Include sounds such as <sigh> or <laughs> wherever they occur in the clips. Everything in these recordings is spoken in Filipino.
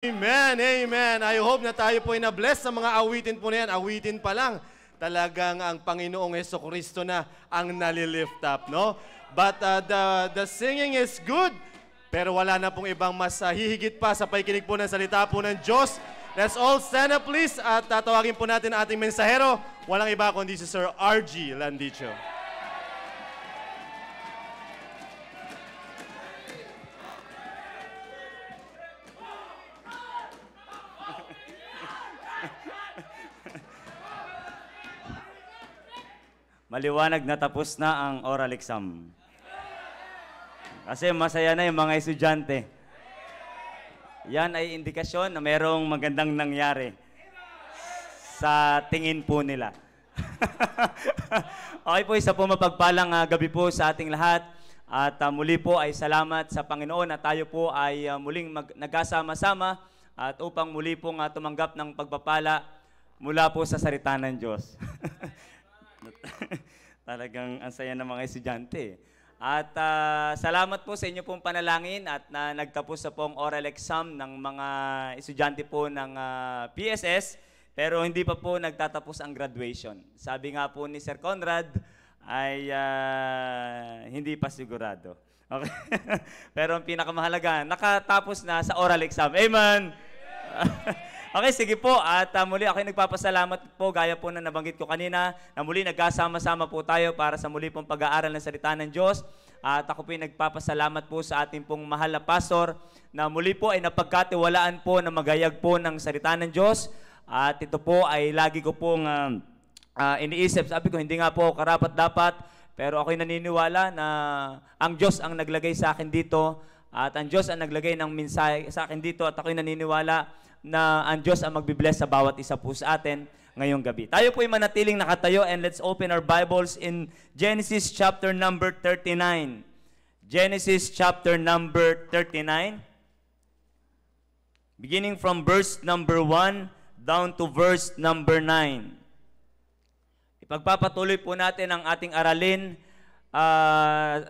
Amen, amen. I hope na tayo po ay na-bless sa mga awitin po na yan. Awitin pa lang. Talagang ang Panginoong Heso Kristo na ang nalilift up, no? But uh, the, the singing is good, pero wala na pong ibang mas uh, hihigit pa sa pakikinig po ng salita po ng Diyos. Let's all stand up please at tatawagin po natin ang ating mensahero. Walang iba kundi si Sir R.G. Landicho. maliwanag na tapos na ang oral exam. Kasi masaya na yung mga estudyante. Yan ay indikasyon na mayroong magandang nangyari sa tingin po nila. <laughs> okay po, isa po mapagpalang uh, gabi po sa ating lahat. At uh, muli po ay salamat sa Panginoon na tayo po ay uh, muling mag- nagkasama-sama at upang muli pong uh, tumanggap ng pagpapala mula po sa salita ng Diyos. <laughs> <laughs> Talagang ang saya ng mga estudyante. At uh, salamat po sa inyo pong panalangin at na uh, nagtapos na pong oral exam ng mga estudyante po ng uh, ah, PSS pero hindi pa po nagtatapos ang graduation. Sabi nga po ni Sir Conrad ay uh, hindi pa sigurado. Okay. <laughs> Pero ang pinakamahalaga, nakatapos na sa oral exam. Amen. Yeah! <laughs> Okay, sige po. At uh, muli ako nagpapasalamat po gaya po na nabanggit ko kanina na muli nagkasama-sama po tayo para sa muli pong pag-aaral ng salita ng Diyos. At ako po ay nagpapasalamat po sa ating pong mahal na pastor na muli po ay napagkatiwalaan po na magayag po ng salita ng Diyos. At ito po ay lagi ko pong uh, uh, iniisip. Sabi ko, hindi nga po karapat-dapat, pero ako'y naniniwala na ang Diyos ang naglagay sa akin dito at ang Diyos ang naglagay ng mensahe sa akin dito at ako'y naniniwala na ang Diyos ang magbibless sa bawat isa po sa atin ngayong gabi. Tayo po ay manatiling nakatayo and let's open our Bibles in Genesis chapter number 39. Genesis chapter number 39. Beginning from verse number 1 down to verse number 9. Ipagpapatuloy po natin ang ating aralin uh,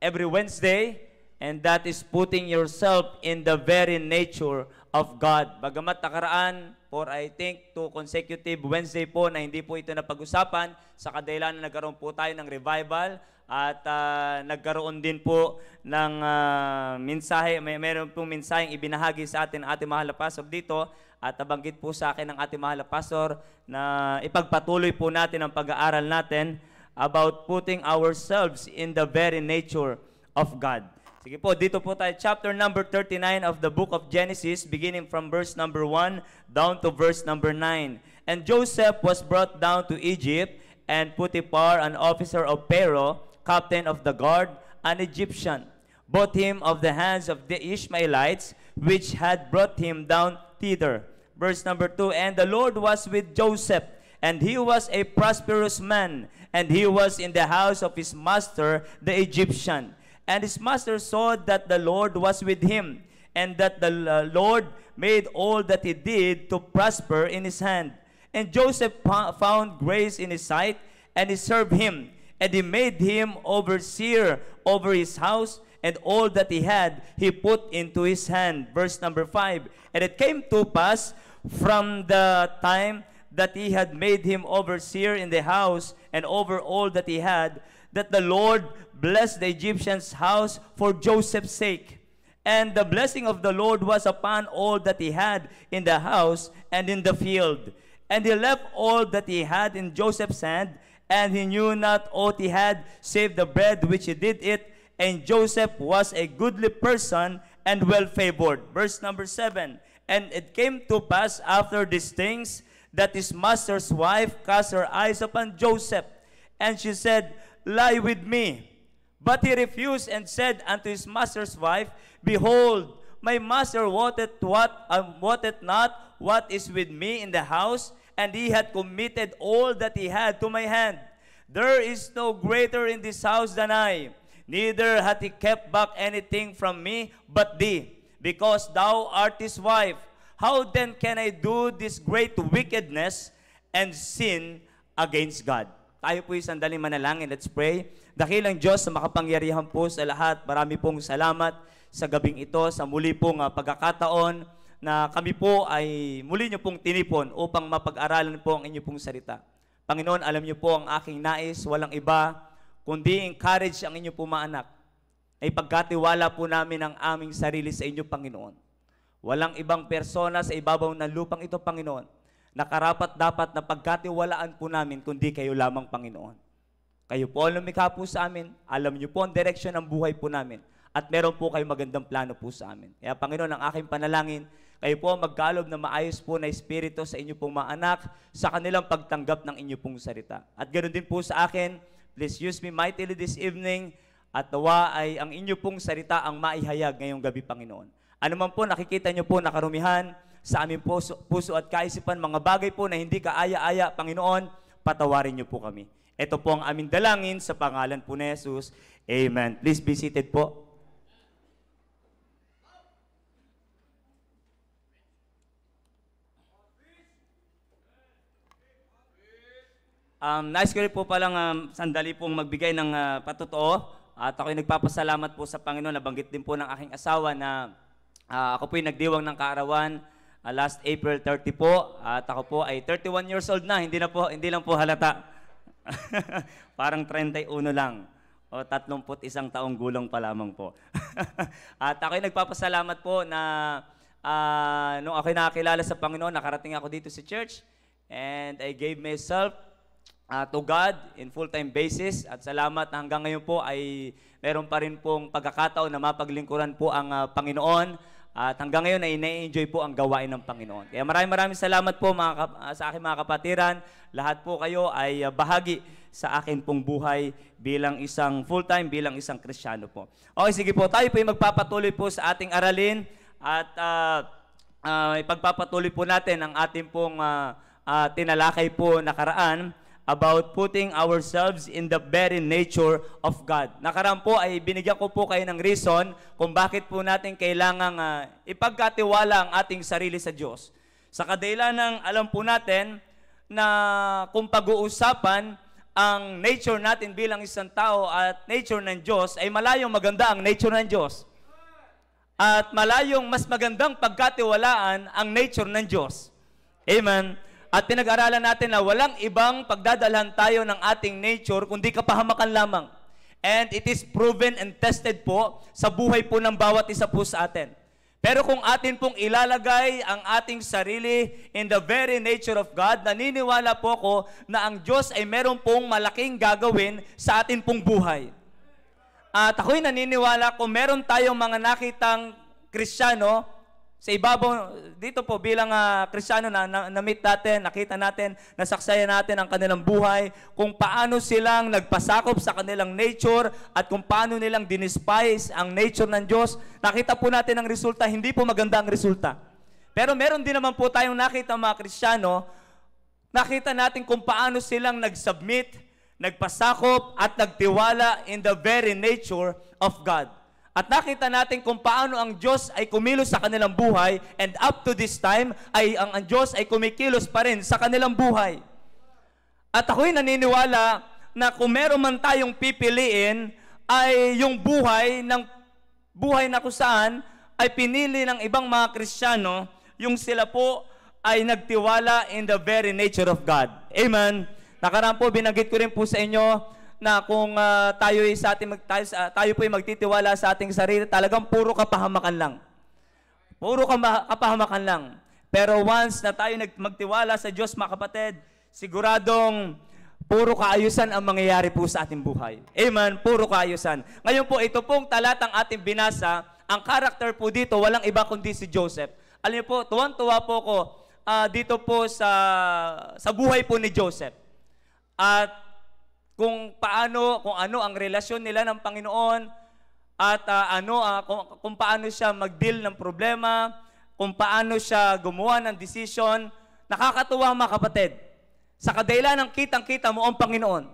every Wednesday and that is putting yourself in the very nature of God. Bagamat nakaraan for I think two consecutive Wednesday po na hindi po ito napag-usapan sa kadahilan na nagkaroon po tayo ng revival at uh, nagkaroon din po ng uh, mensahe, may meron pong mensaheng ibinahagi sa atin ating mahal na pastor dito at nabanggit po sa akin ng ating mahal na pastor na ipagpatuloy po natin ang pag-aaral natin about putting ourselves in the very nature of God. Sige po, dito po tayo. Chapter number 39 of the book of Genesis, beginning from verse number 1 down to verse number 9. And Joseph was brought down to Egypt, and Potiphar, an officer of Pharaoh, captain of the guard, an Egyptian, bought him of the hands of the Ishmaelites, which had brought him down thither. Verse number 2, And the Lord was with Joseph, and he was a prosperous man, and he was in the house of his master, the Egyptian. And his master saw that the Lord was with him, and that the uh, Lord made all that he did to prosper in his hand. And Joseph found grace in his sight, and he served him. And he made him overseer over his house, and all that he had he put into his hand. Verse number 5. And it came to pass from the time that he had made him overseer in the house and over all that he had, that the Lord blessed the Egyptian's house for Joseph's sake. And the blessing of the Lord was upon all that he had in the house and in the field. And he left all that he had in Joseph's hand, and he knew not aught he had save the bread which he did it. And Joseph was a goodly person and well favored. Verse number 7 And it came to pass after these things that his master's wife cast her eyes upon Joseph, and she said, lie with me. But he refused and said unto his master's wife, Behold, my master wotteth what I um, wotteth not what is with me in the house, and he had committed all that he had to my hand. There is no greater in this house than I, neither hath he kept back anything from me but thee, because thou art his wife. How then can I do this great wickedness and sin against God? Tayo po sandaling manalangin. Let's pray. Dakilang Diyos na makapangyarihan po sa lahat. Marami pong salamat sa gabing ito, sa muli pong uh, pagkakataon na kami po ay muli niyo pong tinipon upang mapag-aralan po ang inyo pong salita. Panginoon, alam niyo po ang aking nais, walang iba, kundi encourage ang inyo pong mga anak. Ay pagkatiwala po namin ang aming sarili sa inyo, Panginoon. Walang ibang persona sa ibabaw ng lupang ito, Panginoon na karapat dapat na pagkatiwalaan po namin kundi kayo lamang Panginoon. Kayo po ang lumikha po sa amin, alam niyo po ang direksyon ng buhay po namin, at meron po kayong magandang plano po sa amin. Kaya Panginoon, ang aking panalangin, kayo po ang magkalob na maayos po na espiritu sa inyo pong mga anak, sa kanilang pagtanggap ng inyo pong salita. At ganoon din po sa akin, please use me mightily this evening at nawa ay ang inyo pong salita ang maihayag ngayong gabi, Panginoon. Ano man po nakikita niyo po na karumihan, sa aming puso, puso at kaisipan, mga bagay po na hindi kaaya-aya, Panginoon, patawarin niyo po kami. Ito po ang aming dalangin sa pangalan po ni Jesus. Amen. Please be seated po. Um, nice ko rin po palang um, sandali pong magbigay ng uh, patotoo. At ako'y nagpapasalamat po sa Panginoon. Nabanggit din po ng aking asawa na uh, ako po'y nagdiwang ng kaarawan Uh, last April 30 po at ako po ay 31 years old na, hindi na po hindi lang po halata. <laughs> Parang 31 lang. O 31 taong gulang pa lamang po. <laughs> at ako ay nagpapasalamat po na uh, nung ako nakakilala sa Panginoon, nakarating ako dito sa church and I gave myself uh, to God in full-time basis at salamat na hanggang ngayon po ay meron pa rin pong pagkakataon na mapaglingkuran po ang uh, Panginoon at hanggang ngayon ay na-enjoy po ang gawain ng Panginoon. Kaya maraming maraming salamat po mga kap- ah, sa aking mga kapatiran. Lahat po kayo ay ah, bahagi sa akin pong buhay bilang isang full-time, bilang isang kristyano po. Okay, sige po. Tayo po ay magpapatuloy po sa ating aralin at uh, uh, ipagpapatuloy po natin ang ating pong uh, uh, tinalakay po nakaraan about putting ourselves in the very nature of God. Nakaraan po ay binigyan ko po kayo ng reason kung bakit po natin kailangang uh, ipagkatiwala ang ating sarili sa Diyos. Sa kadila ng alam po natin na kung pag-uusapan ang nature natin bilang isang tao at nature ng Diyos ay malayong maganda ang nature ng Diyos. At malayong mas magandang pagkatiwalaan ang nature ng Diyos. Amen. At pinag-aralan natin na walang ibang pagdadalhan tayo ng ating nature kundi kapahamakan lamang. And it is proven and tested po sa buhay po ng bawat isa po sa atin. Pero kung atin pong ilalagay ang ating sarili in the very nature of God, naniniwala po ako na ang Diyos ay meron pong malaking gagawin sa atin pong buhay. At ako'y naniniwala kung meron tayong mga nakitang Krisyano sa ibabaw, dito po bilang uh, ah, krisyano na, na na natin, nakita natin, nasaksayan natin ang kanilang buhay, kung paano silang nagpasakop sa kanilang nature at kung paano nilang dinispice ang nature ng Diyos, nakita po natin ang resulta, hindi po maganda ang resulta. Pero meron din naman po tayong nakita mga krisyano, nakita natin kung paano silang nag-submit, nagpasakop at nagtiwala in the very nature of God. At nakita natin kung paano ang Diyos ay kumilos sa kanilang buhay and up to this time ay ang, ang Diyos ay kumikilos pa rin sa kanilang buhay. At ako'y naniniwala na kung meron man tayong pipiliin ay yung buhay ng buhay na kusaan ay pinili ng ibang mga Kristiyano yung sila po ay nagtiwala in the very nature of God. Amen. Nakaraan po, binanggit ko rin po sa inyo na kung uh, ah, tayo ay sa ating mag, tayo, uh, tayo po ay magtitiwala sa ating sarili, talagang puro kapahamakan lang. Puro kapahamakan lang. Pero once na tayo nag, magtiwala sa Diyos, mga kapatid, siguradong puro kaayusan ang mangyayari po sa ating buhay. Amen, puro kaayusan. Ngayon po, ito pong talatang ating binasa, ang karakter po dito, walang iba kundi si Joseph. Alam niyo po, tuwang-tuwa po ko uh, ah, dito po sa, sa buhay po ni Joseph. At kung paano, kung ano ang relasyon nila ng Panginoon at uh, ano uh, kung, kung paano siya mag-deal ng problema, kung paano siya gumawa ng decision. Nakakatuwa mga kapatid. Sa kadailanan ng kitang-kita mo ang Panginoon.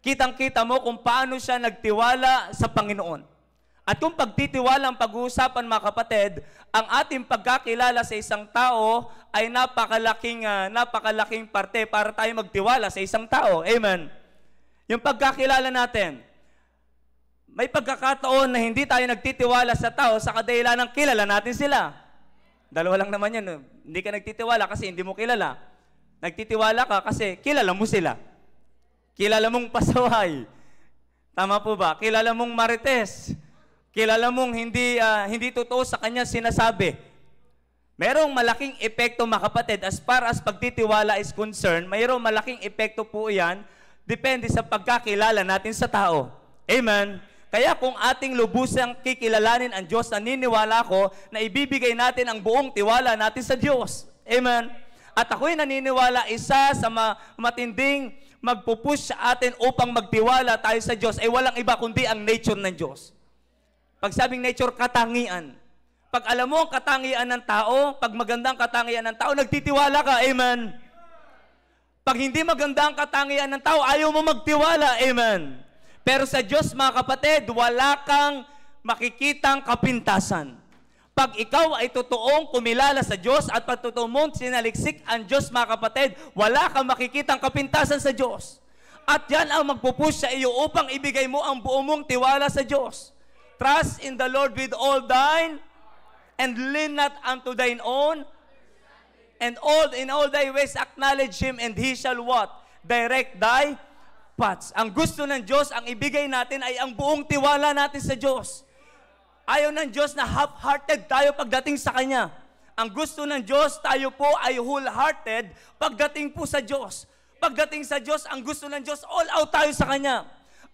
Kitang-kita mo kung paano siya nagtiwala sa Panginoon. At kung pagtitiwala ang pag-uusapan mga kapatid, ang ating pagkakilala sa isang tao ay napakalaking uh, napakalaking parte para tayo magtiwala sa isang tao. Amen. Yung pagkakilala natin. May pagkakataon na hindi tayo nagtitiwala sa tao sa kadahilan ng kilala natin sila. Dalawa lang naman yan. Hindi ka nagtitiwala kasi hindi mo kilala. Nagtitiwala ka kasi kilala mo sila. Kilala mong pasaway. Tama po ba? Kilala mong marites. Kilala mong hindi, uh, hindi totoo sa kanya sinasabi. Merong malaking epekto mga kapatid as far as pagtitiwala is concerned, mayroong malaking epekto po yan depende sa pagkakilala natin sa tao. Amen? Kaya kung ating lubusang kikilalanin ang Diyos, naniniwala ko na ibibigay natin ang buong tiwala natin sa Diyos. Amen? At ako'y naniniwala isa sa ma- matinding magpupush sa atin upang magtiwala tayo sa Diyos ay eh, walang iba kundi ang nature ng Diyos. Pag sabing nature, katangian. Pag alam mo ang katangian ng tao, pag magandang katangian ng tao, nagtitiwala ka. Amen? Pag hindi maganda ang katangian ng tao, ayaw mo magtiwala. Amen. Pero sa Diyos, mga kapatid, wala kang makikitang kapintasan. Pag ikaw ay totoong kumilala sa Diyos at patutuong mong sinaliksik ang Diyos, mga kapatid, wala kang makikitang kapintasan sa Diyos. At yan ang magpupus sa iyo upang ibigay mo ang buong mong tiwala sa Diyos. Trust in the Lord with all thine and lean not unto thine own and all in all thy ways acknowledge Him and He shall what? Direct thy paths. Ang gusto ng Diyos, ang ibigay natin ay ang buong tiwala natin sa Diyos. Ayaw ng Diyos na half-hearted tayo pagdating sa Kanya. Ang gusto ng Diyos, tayo po ay whole-hearted pagdating po sa Diyos. Pagdating sa Diyos, ang gusto ng Diyos, all out tayo sa Kanya.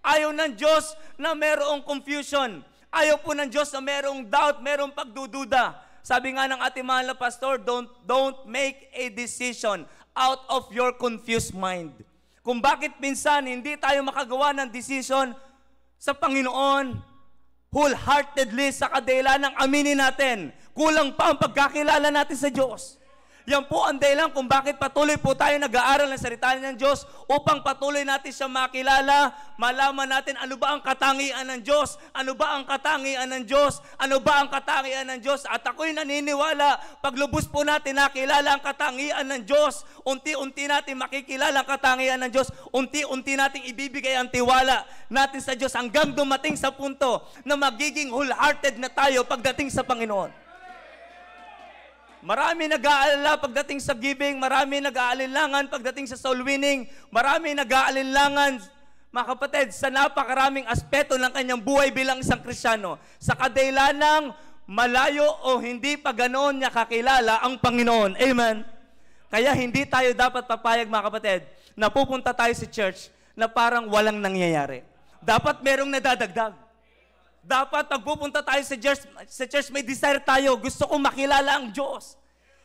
Ayaw ng Diyos na merong confusion. Ayaw po ng Diyos na merong doubt, merong pagdududa. Sabi nga ng ating mahal na pastor, don't, don't make a decision out of your confused mind. Kung bakit minsan hindi tayo makagawa ng decision sa Panginoon, wholeheartedly sa ng aminin natin, kulang pa ang pagkakilala natin sa Diyos. Yan po ang dahilan kung bakit patuloy po tayo nag-aaral ng salita ng Diyos upang patuloy natin siya makilala, malaman natin ano ba ang katangian ng Diyos, ano ba ang katangian ng Diyos, ano ba ang katangian ng Diyos. At ako'y naniniwala, paglubos po natin nakilala ang katangian ng Diyos, unti-unti natin makikilala ang katangian ng Diyos, unti-unti natin ibibigay ang tiwala natin sa Diyos hanggang dumating sa punto na magiging wholehearted na tayo pagdating sa Panginoon. Marami nag-aalala pagdating sa giving, marami nag-aalinlangan pagdating sa soul winning, marami nag-aalinlangan, mga kapatid, sa napakaraming aspeto ng kanyang buhay bilang isang Krisyano. Sa ng malayo o hindi pa ganoon niya kakilala ang Panginoon. Amen? Kaya hindi tayo dapat papayag, mga kapatid, na pupunta tayo sa church na parang walang nangyayari. Dapat merong nadadagdag. Dapat nagpupunta tayo sa church, sa church, may desire tayo. Gusto kong makilala ang Diyos.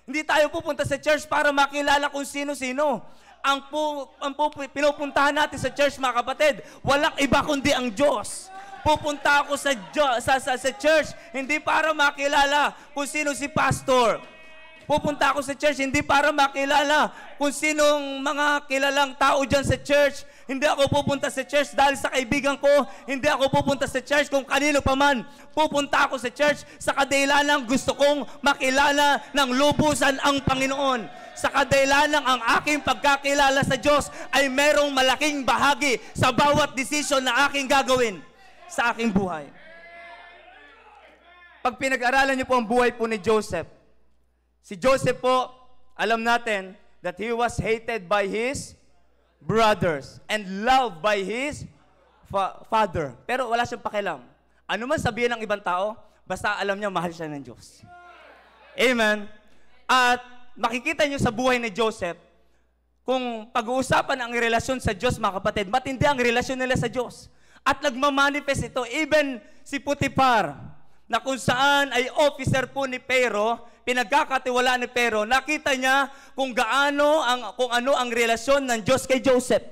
Hindi tayo pupunta sa church para makilala kung sino-sino. Ang, pu, ang pu, pinupuntahan natin sa church, mga kapatid, walang iba kundi ang Diyos. Pupunta ako sa, sa, sa, sa church, hindi para makilala kung sino si pastor Pupunta ako sa church hindi para makilala kung sinong mga kilalang tao dyan sa church. Hindi ako pupunta sa church dahil sa kaibigan ko. Hindi ako pupunta sa church kung kanino pa man. Pupunta ako sa church sa kadahilanang gusto kong makilala ng lubusan ang Panginoon. Sa kadahilanang ang aking pagkakilala sa Diyos ay merong malaking bahagi sa bawat desisyon na aking gagawin sa aking buhay. Pag pinag-aralan niyo po ang buhay po ni Joseph, Si Joseph po, alam natin that he was hated by his brothers and loved by his fa- father. Pero wala siyang pakialam. Ano man sabihin ng ibang tao, basta alam niya mahal siya ng Diyos. Amen. At makikita niyo sa buhay ni Joseph, kung pag-uusapan ang relasyon sa Diyos, mga kapatid, matindi ang relasyon nila sa Diyos. At nagmamanifest ito, even si Putipar, na kung saan ay officer po ni Pero, pinagkakatiwalaan ni Pero, nakita niya kung gaano ang kung ano ang relasyon ng Diyos kay Joseph.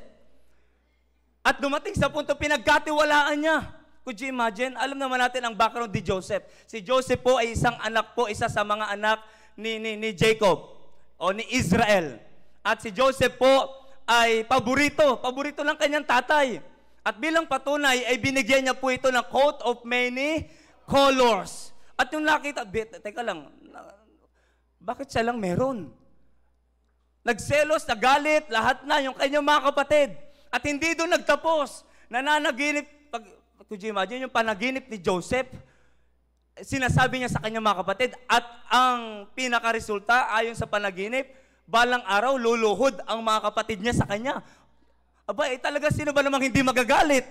At dumating sa punto pinagkatiwalaan niya. Could you imagine? Alam naman natin ang background ni Joseph. Si Joseph po ay isang anak po, isa sa mga anak ni, ni, ni Jacob o ni Israel. At si Joseph po ay paborito, paborito lang kanyang tatay. At bilang patunay ay binigyan niya po ito ng coat of many colors. At yung nakita, teka lang, bakit siya lang meron? Nagselos, nagalit, lahat na, yung kanyang mga kapatid. At hindi doon nagtapos. Nananaginip, pag, could you imagine yung panaginip ni Joseph? Sinasabi niya sa kanyang mga kapatid, at ang pinakaresulta ayon sa panaginip, balang araw luluhod ang mga kapatid niya sa kanya. Aba, eh, talaga sino ba namang hindi magagalit?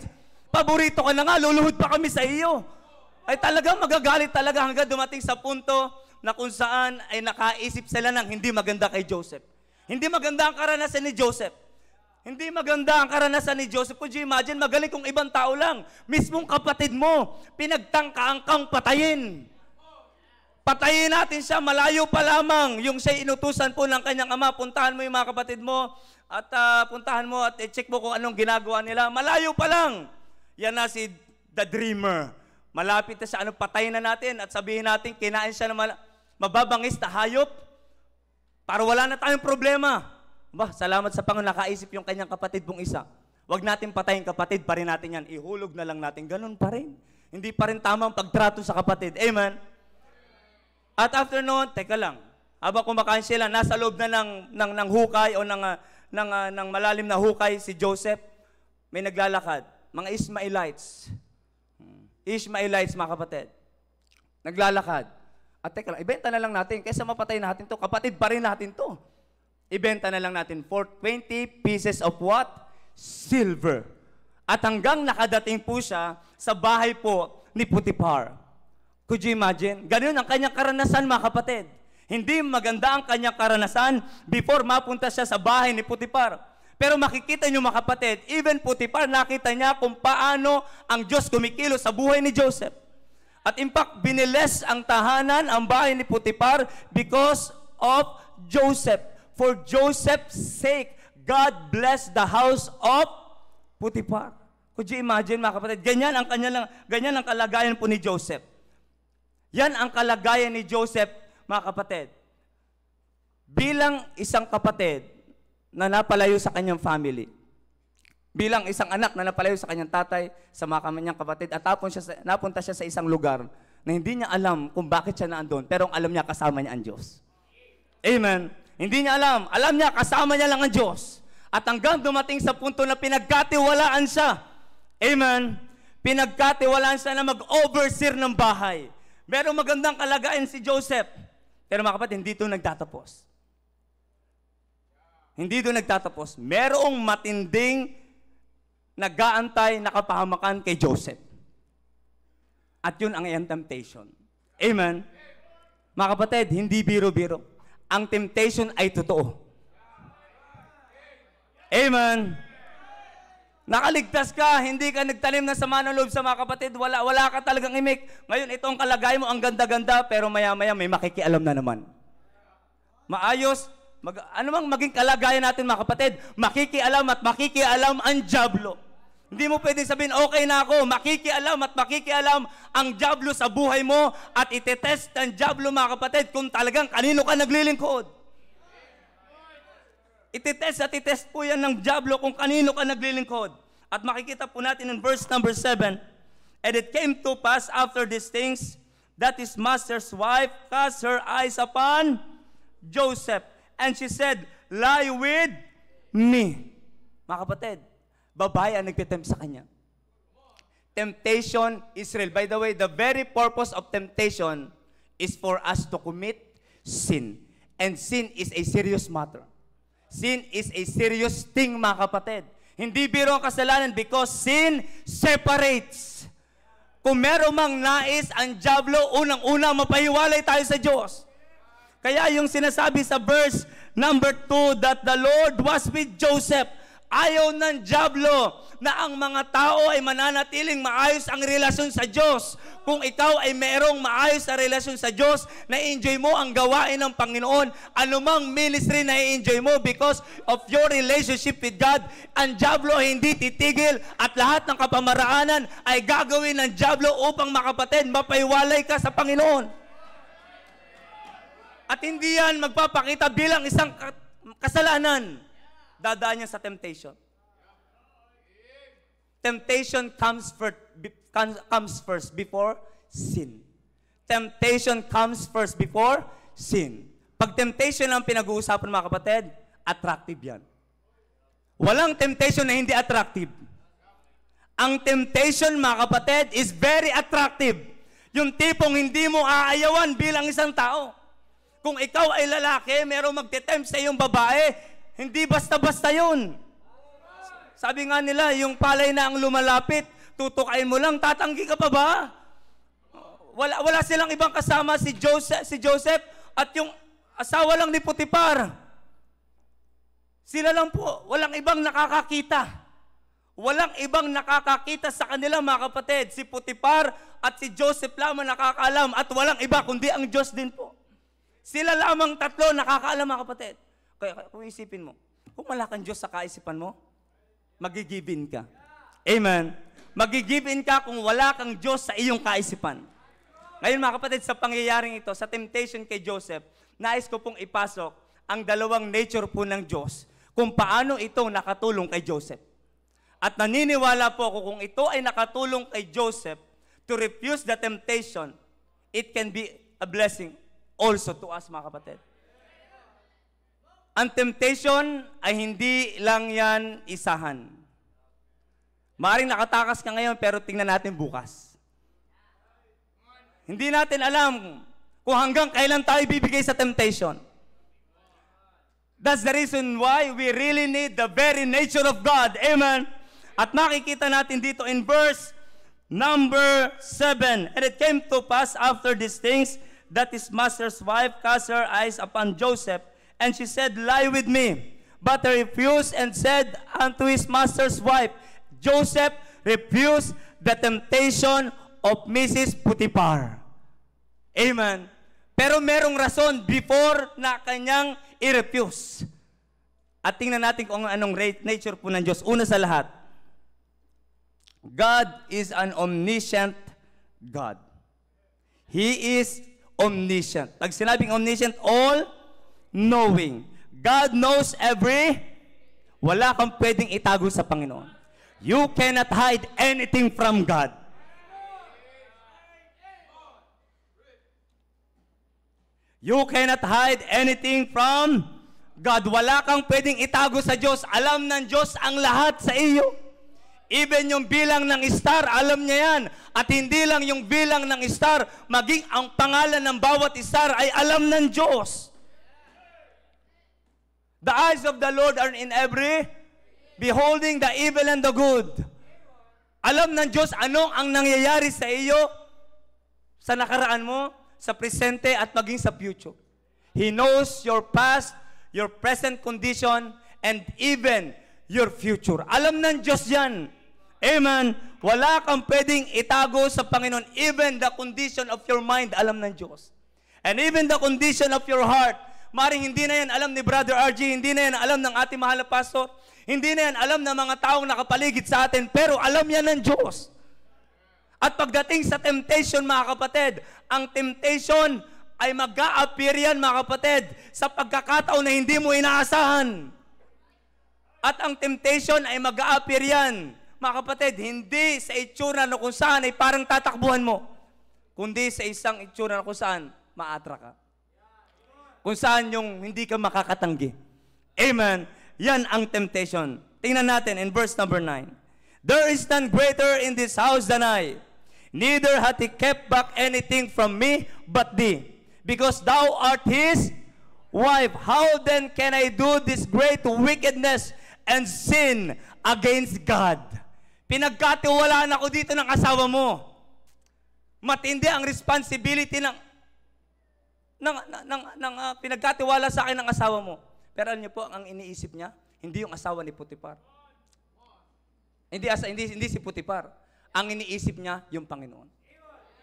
Paborito ka na nga, luluhod pa kami sa iyo. Ay eh, talaga magagalit talaga hanggang dumating sa punto na kung saan ay nakaisip sila ng hindi maganda kay Joseph. Hindi maganda ang karanasan ni Joseph. Hindi maganda ang karanasan ni Joseph. Could you imagine, magaling kung ibang tao lang, mismong kapatid mo, pinagtangka ang pinagtangkaangkang patayin. Patayin natin siya, malayo pa lamang. Yung siya inutusan po ng kanyang ama, puntahan mo yung mga kapatid mo, at uh, puntahan mo at i-check mo kung anong ginagawa nila. Malayo pa lang. Yan na si the dreamer. Malapit na sa ano, patayin na natin at sabihin natin, kinain siya na malayo mababangis na hayop para wala na tayong problema. Ba, salamat sa Panginoon, nakaisip yung kanyang kapatid mong isa. Huwag natin patayin kapatid, pa rin natin yan. Ihulog na lang natin. Ganun pa rin. Hindi pa rin tama ang pagtrato sa kapatid. Amen? At after noon, teka lang, habang kumakain sila, nasa loob na ng, ng, ng hukay o ng, uh, ng, ah, ng malalim na hukay si Joseph, may naglalakad. Mga Ismailites. Hmm. Ishmaelites, mga kapatid. Naglalakad. At ah, teka lang, ibenta na lang natin. Kaysa mapatay natin to, kapatid pa rin natin to. Ibenta na lang natin for 20 pieces of what? Silver. At hanggang nakadating po siya sa bahay po ni Putipar. Could you imagine? Ganun ang kanyang karanasan mga kapatid. Hindi maganda ang kanyang karanasan before mapunta siya sa bahay ni Putipar. Pero makikita niyo mga kapatid, even Putipar nakita niya kung paano ang Diyos kumikilo sa buhay ni Joseph. At in fact, biniles ang tahanan, ang bahay ni Putipar because of Joseph. For Joseph's sake, God bless the house of Putipar. Could you imagine, mga kapatid? Ganyan ang, kanya lang, ganyan ang kalagayan po ni Joseph. Yan ang kalagayan ni Joseph, mga kapatid. Bilang isang kapatid na napalayo sa kanyang family, bilang isang anak na napalayo sa kanyang tatay, sa mga kanyang kapatid, at tapon siya sa, napunta siya sa isang lugar na hindi niya alam kung bakit siya naandun, pero ang alam niya, kasama niya ang Diyos. Amen. Hindi niya alam. Alam niya, kasama niya lang ang Diyos. At hanggang dumating sa punto na pinagkatiwalaan siya. Amen. Pinagkatiwalaan siya na mag-overseer ng bahay. Merong magandang kalagayan si Joseph. Pero mga kapatid, hindi ito nagtatapos. Hindi ito nagtatapos. Merong matinding nagaantay, nakapahamakan kay Joseph. At yun ang temptation. Amen? Mga kapatid, hindi biro-biro. Ang temptation ay totoo. Amen? Nakaligtas ka, hindi ka nagtanim ng sama ng loob sa mga kapatid, wala, wala ka talagang imik. Ngayon, itong kalagay mo, ang ganda-ganda, pero maya-maya may makikialam na naman. Maayos, mag, ano mang maging kalagayan natin mga kapatid, makikialam at makikialam ang Diablo. Hindi mo pwedeng sabihin, okay na ako, makikialam at makikialam ang Diablo sa buhay mo at itetest ang Diablo, mga kapatid, kung talagang kanino ka naglilingkod. Itetest at itest po yan ng Diablo kung kanino ka naglilingkod. At makikita po natin in verse number 7, And it came to pass after these things that his master's wife cast her eyes upon Joseph. And she said, Lie with me. Mga kapatid, babae ang nagtitempt sa kanya. Temptation, Israel. By the way, the very purpose of temptation is for us to commit sin. And sin is a serious matter. Sin is a serious thing, mga kapatid. Hindi biro ang kasalanan because sin separates. Kung meron mang nais ang Diablo, unang-una mapahiwalay tayo sa Diyos. Kaya yung sinasabi sa verse number 2 that the Lord was with Joseph Ayaw ng Diablo na ang mga tao ay mananatiling maayos ang relasyon sa Diyos. Kung ikaw ay merong maayos na relasyon sa Diyos, na-enjoy mo ang gawain ng Panginoon, anumang ministry na i-enjoy mo because of your relationship with God, ang Diablo ay hindi titigil at lahat ng kapamaraanan ay gagawin ng Diablo upang makapatid, mapaiwalay ka sa Panginoon. At hindi yan magpapakita bilang isang kasalanan dadaan yan sa temptation. Temptation comes first, comes first before sin. Temptation comes first before sin. Pag temptation ang pinag-uusapan mga kapatid, attractive yan. Walang temptation na hindi attractive. Ang temptation mga kapatid is very attractive. Yung tipong hindi mo aayawan bilang isang tao. Kung ikaw ay lalaki, merong magtetempt sa iyong babae, hindi basta-basta yun. Sabi nga nila, yung palay na ang lumalapit, tutukain mo lang, tatanggi ka pa ba? Wala, wala silang ibang kasama si Joseph, si Joseph at yung asawa lang ni Putipar. Sila lang po, walang ibang nakakakita. Walang ibang nakakakita sa kanila mga kapatid. Si Putipar at si Joseph lamang nakakaalam at walang iba kundi ang Diyos din po. Sila lamang tatlo nakakaalam mga kapatid. Kaya kung isipin mo, kung wala kang Diyos sa kaisipan mo, magigibin ka. Amen. Magigibin ka kung wala kang Diyos sa iyong kaisipan. Ngayon mga kapatid, sa pangyayaring ito, sa temptation kay Joseph, nais ko pong ipasok ang dalawang nature po ng Diyos kung paano ito nakatulong kay Joseph. At naniniwala po ako kung ito ay nakatulong kay Joseph to refuse the temptation, it can be a blessing also to us mga kapatid. Ang temptation ay hindi lang yan isahan. Maring nakatakas ka ngayon pero tingnan natin bukas. Hindi natin alam kung hanggang kailan tayo bibigay sa temptation. That's the reason why we really need the very nature of God. Amen. At makikita natin dito in verse number 7. And it came to pass after these things that his master's wife cast her eyes upon Joseph And she said, Lie with me. But he refused and said unto his master's wife, Joseph refused the temptation of Mrs. Putipar. Amen. Pero merong rason before na kanyang i-refuse. At tingnan natin kung anong nature po ng Diyos. Una sa lahat, God is an omniscient God. He is omniscient. Pag sinabing omniscient, all knowing. God knows every, wala kang pwedeng itago sa Panginoon. You cannot hide anything from God. You cannot hide anything from God. Wala kang pwedeng itago sa Diyos. Alam ng Diyos ang lahat sa iyo. Even yung bilang ng star, alam niya yan. At hindi lang yung bilang ng star, maging ang pangalan ng bawat star ay alam ng Diyos. The eyes of the Lord are in every beholding the evil and the good. Alam ng Diyos anong ang nangyayari sa iyo sa nakaraan mo, sa presente at maging sa future. He knows your past, your present condition, and even your future. Alam ng Diyos yan. Amen. Wala kang pwedeng itago sa Panginoon. Even the condition of your mind, alam ng Diyos. And even the condition of your heart, Maring hindi na yan alam ni Brother RG, hindi na yan alam ng ating mahal na pastor, hindi na yan alam ng mga taong nakapaligid sa atin, pero alam yan ng Diyos. At pagdating sa temptation, mga kapatid, ang temptation ay mag a yan, mga kapatid, sa pagkakataon na hindi mo inaasahan. At ang temptation ay mag a yan, mga kapatid, hindi sa itsura na kung saan ay parang tatakbuhan mo, kundi sa isang itsura na kung saan maatra ka kung saan yung hindi ka makakatanggi. Amen. Yan ang temptation. Tingnan natin in verse number 9. There is none greater in this house than I. Neither hath he kept back anything from me but thee. Because thou art his wife. How then can I do this great wickedness and sin against God? Pinagkatiwalaan ako dito ng asawa mo. Matindi ang responsibility ng ng, ng, ng uh, pinagkatiwala sa akin ng asawa mo. Pero alam niyo po, ang iniisip niya, hindi yung asawa ni Putipar. Hindi, asa, hindi, hindi si Putipar. Ang iniisip niya, yung Panginoon.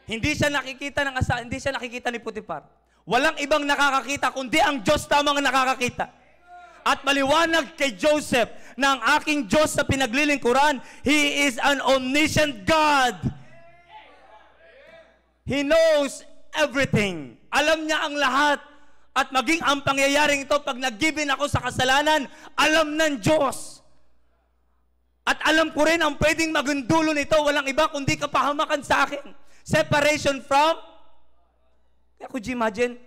Hindi siya nakikita ng asa, hindi siya nakikita ni Putipar. Walang ibang nakakakita, kundi ang Diyos tamang nakakakita at maliwanag kay Joseph na ang aking Diyos sa pinaglilingkuran, He is an omniscient God. He knows everything. Alam niya ang lahat. At maging ang pangyayaring ito, pag nag-given ako sa kasalanan, alam ng Diyos. At alam ko rin ang pwedeng magundulo nito, walang iba kundi kapahamakan sa akin. Separation from? Kaya could you imagine?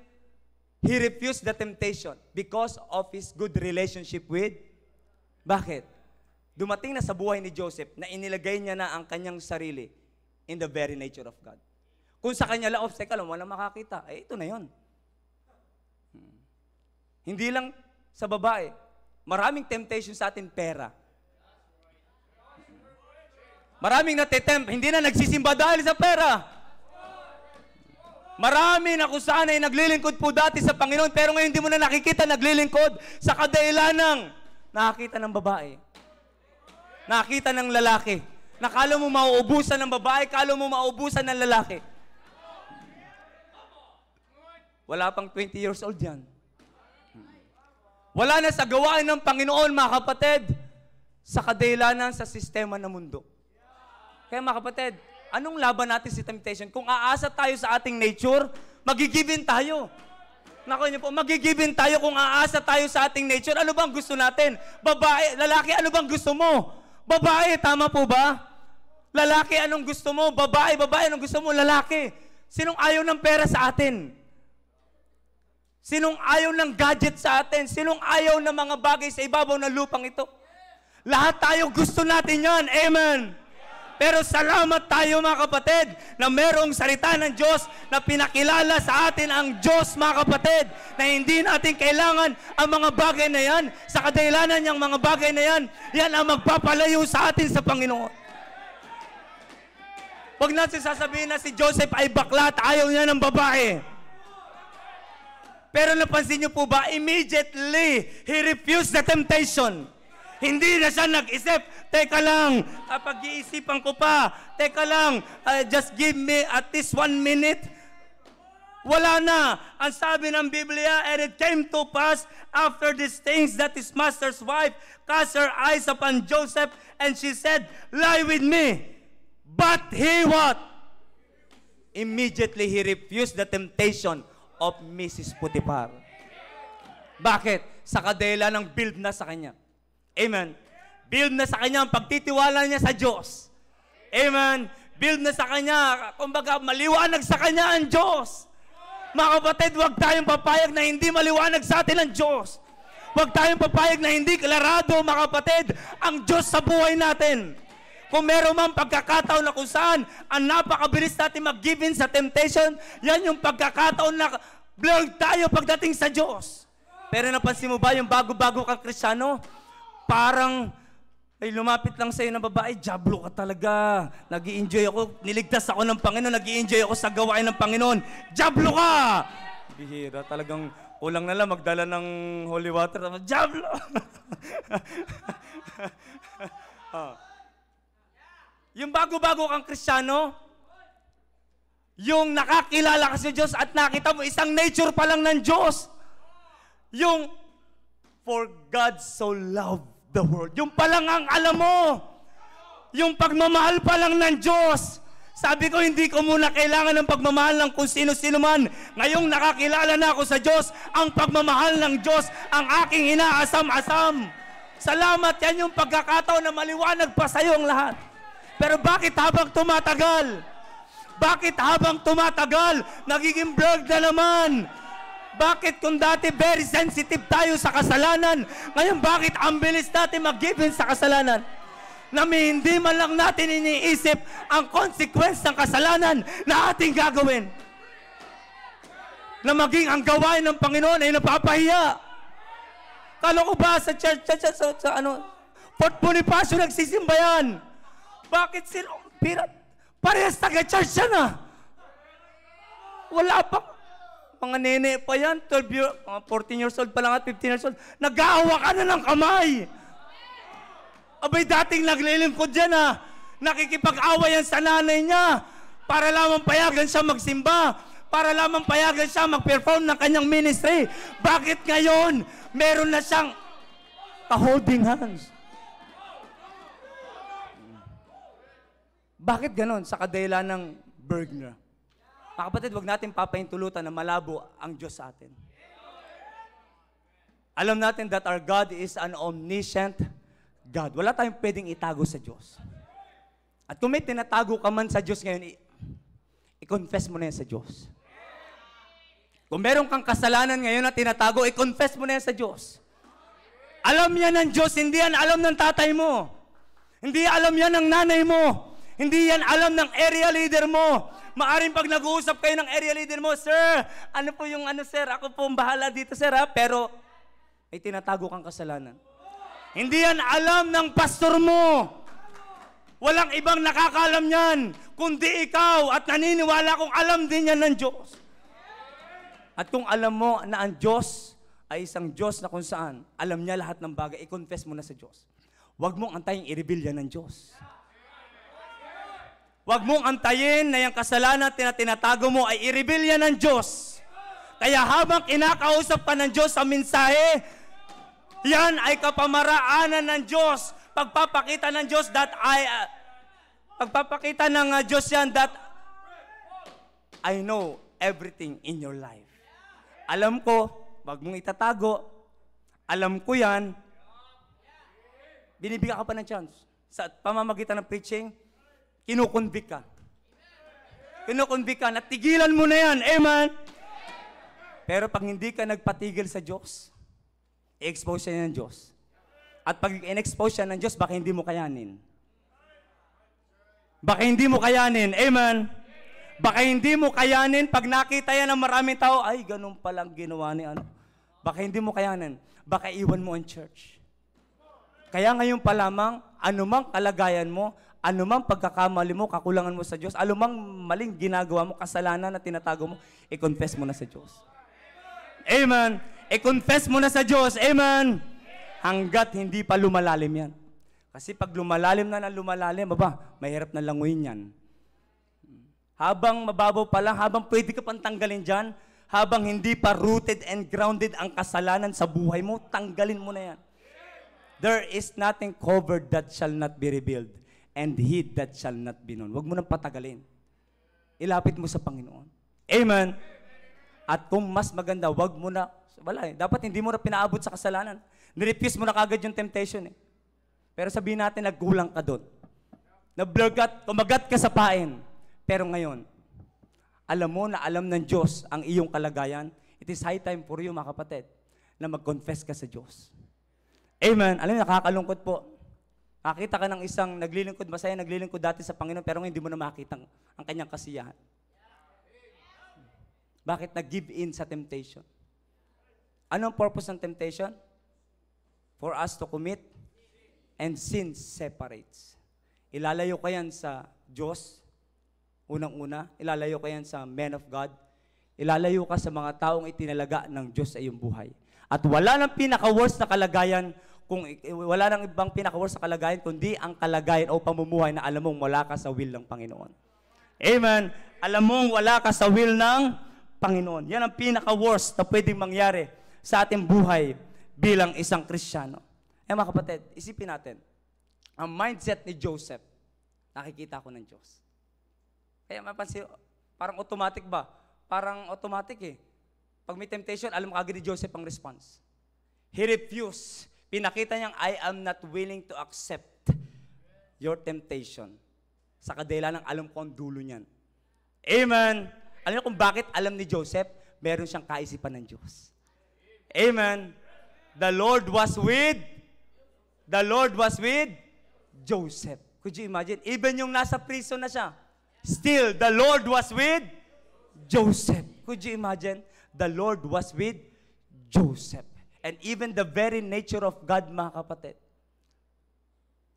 He refused the temptation because of his good relationship with? Bakit? Dumating na sa buhay ni Joseph na inilagay niya na ang kanyang sarili in the very nature of God. Kung sa kanya lang obstacle, oh, walang makakita. Eh, ito na yon. Hmm. Hindi lang sa babae. Maraming temptation sa atin pera. Maraming natitempt, hindi na nagsisimba dahil sa pera. Marami na kung saan ay naglilingkod po dati sa Panginoon, pero ngayon hindi mo na nakikita naglilingkod sa kadailanang nakakita ng babae. Nakita ng lalaki. Nakala mo mauubusan ng babae, kala mo mauubusan ng lalaki. Wala pang 20 years old yan. Wala na sa gawain ng Panginoon, mga kapatid, sa kadailanan sa sistema ng mundo. Kaya mga kapatid, anong laban natin sa si temptation? Kung aasa tayo sa ating nature, magigibin tayo. Nako niyo po, magigibin tayo kung aasa tayo sa ating nature. Ano bang gusto natin? Babae, lalaki, ano bang gusto mo? Babae, tama po ba? Lalaki, anong gusto mo? Babae, babae, anong gusto mo? Lalaki. Sinong ayaw ng pera sa atin? Sinong ayaw ng gadget sa atin? Sinong ayaw ng mga bagay sa ibabaw ng lupang ito? Lahat tayo gusto natin yan. Amen. Pero salamat tayo mga kapatid na merong salita ng Diyos na pinakilala sa atin ang Diyos mga kapatid na hindi natin kailangan ang mga bagay na yan sa kadahilanan niyang mga bagay na yan yan ang magpapalayo sa atin sa Panginoon. Huwag natin sasabihin na si Joseph ay bakla at ayaw niya ng babae. Pero napansin niyo po ba, immediately, he refused the temptation. Hindi na siya nag-isip. Teka lang, ah, pag-iisipan ko pa. Teka lang, uh, just give me at least one minute. Wala na. Ang sabi ng Biblia, And it came to pass after these things that his master's wife cast her eyes upon Joseph and she said, Lie with me. But he what? Immediately he refused the temptation of Mrs. Putipar. Bakit? Sa kadela ng build na sa kanya. Amen. Build na sa kanya ang pagtitiwala niya sa Diyos. Amen. Build na sa kanya, kumbaga maliwanag sa kanya ang Diyos. Mga kapatid, huwag tayong papayag na hindi maliwanag sa atin ang Diyos. Huwag tayong papayag na hindi klarado, mga kapatid, ang Diyos sa buhay natin. Kung meron mang pagkakataon na kung saan ang napakabilis natin mag give in sa temptation, yan yung pagkakataon na vlog tayo pagdating sa Diyos. Pero napansin mo ba yung bago-bago kang krisyano? Parang ay lumapit lang sa iyo na babae, jablo ka talaga. nag enjoy ako, niligtas ako ng Panginoon, nag enjoy ako sa gawain ng Panginoon. Jablo ka! Bihira, talagang kulang na lang magdala ng holy water. Jablo! <laughs> ah. Yung bago-bago kang kristyano, yung nakakilala ka sa Diyos at nakita mo isang nature pa lang ng Diyos. Yung for God so loved the world. Yung pa lang ang alam mo. Yung pagmamahal pa lang ng Diyos. Sabi ko, hindi ko muna kailangan ng pagmamahal ng kung sino-sino man. Ngayong nakakilala na ako sa Diyos, ang pagmamahal ng Diyos ang aking inaasam-asam. Salamat, yan yung pagkakataon na maliwanag pa sa iyo ang lahat. Pero bakit habang tumatagal? Bakit habang tumatagal, nagiging blurred na naman? Bakit kung dati very sensitive tayo sa kasalanan, ngayon bakit ang bilis natin mag-give sa kasalanan? Na hindi man lang natin iniisip ang consequence ng kasalanan na ating gagawin. Na maging ang gawain ng Panginoon ay napapahiya. Kalo ko ba sa church, sa, sa, sa, sa ano, Fort Bonifacio nagsisimba yan. Bakit sila? umpirat? parehas taga-church yan ah. Wala pa. Mga nene pa yan, 12 year, mga 14 years old pa lang at 15 years old. Nag-aawa ka na ng kamay. Abay, dating naglilingkod yan ha. Ah. Nakikipag-away yan sa nanay niya. Para lamang payagan siya magsimba. Para lamang payagan siya mag-perform ng kanyang ministry. Bakit ngayon, meron na siyang ka-holding hands? Bakit ganon? Sa kadela ng Bergner. Mga kapatid, huwag natin papahintulutan na malabo ang Diyos sa atin. Alam natin that our God is an omniscient God. Wala tayong pwedeng itago sa Diyos. At kung may tinatago ka man sa Diyos ngayon, i-confess mo na yan sa Diyos. Kung meron kang kasalanan ngayon na tinatago, i-confess mo na yan sa Diyos. Alam yan ng Diyos, hindi yan alam ng tatay mo. Hindi alam yan ng nanay mo. Hindi yan alam ng area leader mo. Maaring pag nag-uusap kayo ng area leader mo, Sir, ano po yung ano, sir? Ako po bahala dito, sir, ha? Pero, ay tinatago kang kasalanan. Hindi yan alam ng pastor mo. Walang ibang nakakalam yan, kundi ikaw. At naniniwala kong alam din yan ng Diyos. At kung alam mo na ang Diyos ay isang Diyos na kung saan alam niya lahat ng bagay, i-confess mo na sa Diyos. Huwag mong antayin i-reveal yan ng Diyos. Yeah. Huwag mong antayin na yung kasalanan na tinatago mo ay irebilya ng Diyos. Kaya habang kinakausap ka ng Diyos sa mensahe, yan ay kapamaraanan ng Diyos. Pagpapakita ng Diyos that I... Uh, pagpapakita ng uh, Diyos yan that I know everything in your life. Alam ko, wag mong itatago. Alam ko yan. Binibigyan ka pa ng chance. Sa pamamagitan ng preaching, kinukonvict ka. Kinukonvict ka, natigilan mo na yan. Amen? Pero pag hindi ka nagpatigil sa Diyos, i-expose siya ng Diyos. At pag in-expose siya ng Diyos, baka hindi mo kayanin. Baka hindi mo kayanin. Amen? Baka hindi mo kayanin pag nakita yan ng maraming tao, ay, ganun palang ginawa ni ano. Baka hindi mo kayanin. Baka iwan mo ang church. Kaya ngayon pa lamang, anumang kalagayan mo, anumang pagkakamali mo, kakulangan mo sa Diyos, anumang maling ginagawa mo, kasalanan na tinatago mo, i-confess mo na sa Diyos. Amen. I-confess mo na sa Diyos. Amen. Hanggat hindi pa lumalalim yan. Kasi pag lumalalim na ng lumalalim, aba, mahirap na languin yan. Habang mababaw pa lang, habang pwede ka pang tanggalin dyan, habang hindi pa rooted and grounded ang kasalanan sa buhay mo, tanggalin mo na yan. There is nothing covered that shall not be revealed and he that shall not be known. Huwag mo nang patagalin. Ilapit mo sa Panginoon. Amen. At kung mas maganda, huwag mo na, wala eh. Dapat hindi mo na pinaabot sa kasalanan. Nirefuse mo na kagad yung temptation eh. Pero sabihin natin, nagkulang ka doon. Nablagat, kumagat ka sa pain. Pero ngayon, alam mo na alam ng Diyos ang iyong kalagayan. It is high time for you, mga kapatid, na mag-confess ka sa Diyos. Amen. Alam mo, nakakalungkot po Makita ka ng isang naglilingkod, masaya naglilingkod dati sa Panginoon, pero hindi mo na makita ang, ang kanyang kasiyahan. Bakit nag-give in sa temptation? Anong purpose ng temptation? For us to commit and sin separates. Ilalayo ka yan sa Diyos, unang-una. Ilalayo ka yan sa men of God. Ilalayo ka sa mga taong itinalaga ng Diyos sa iyong buhay. At wala ng pinaka-worst na kalagayan kung wala nang ibang pinaka-worst sa kalagayan, kundi ang kalagayan o pamumuhay na alam mong wala ka sa will ng Panginoon. Amen. Alam mong wala ka sa will ng Panginoon. Yan ang pinaka-worst na pwedeng mangyari sa ating buhay bilang isang Kristiyano. Eh mga kapatid, isipin natin, ang mindset ni Joseph, nakikita ko ng Diyos. Kaya mapansin, parang automatic ba? Parang automatic eh. Pag may temptation, alam ka agad ni Joseph ang response. He refused Pinakita niyang, I am not willing to accept your temptation. Sa kadela ng alam ko ang dulo niyan. Amen! Alam niyo kung bakit alam ni Joseph? Meron siyang kaisipan ng Diyos. Amen! The Lord was with The Lord was with Joseph. Could you imagine? Even yung nasa prison na siya, still, the Lord was with Joseph. Could you imagine? The Lord was with Joseph and even the very nature of God, mga kapatid,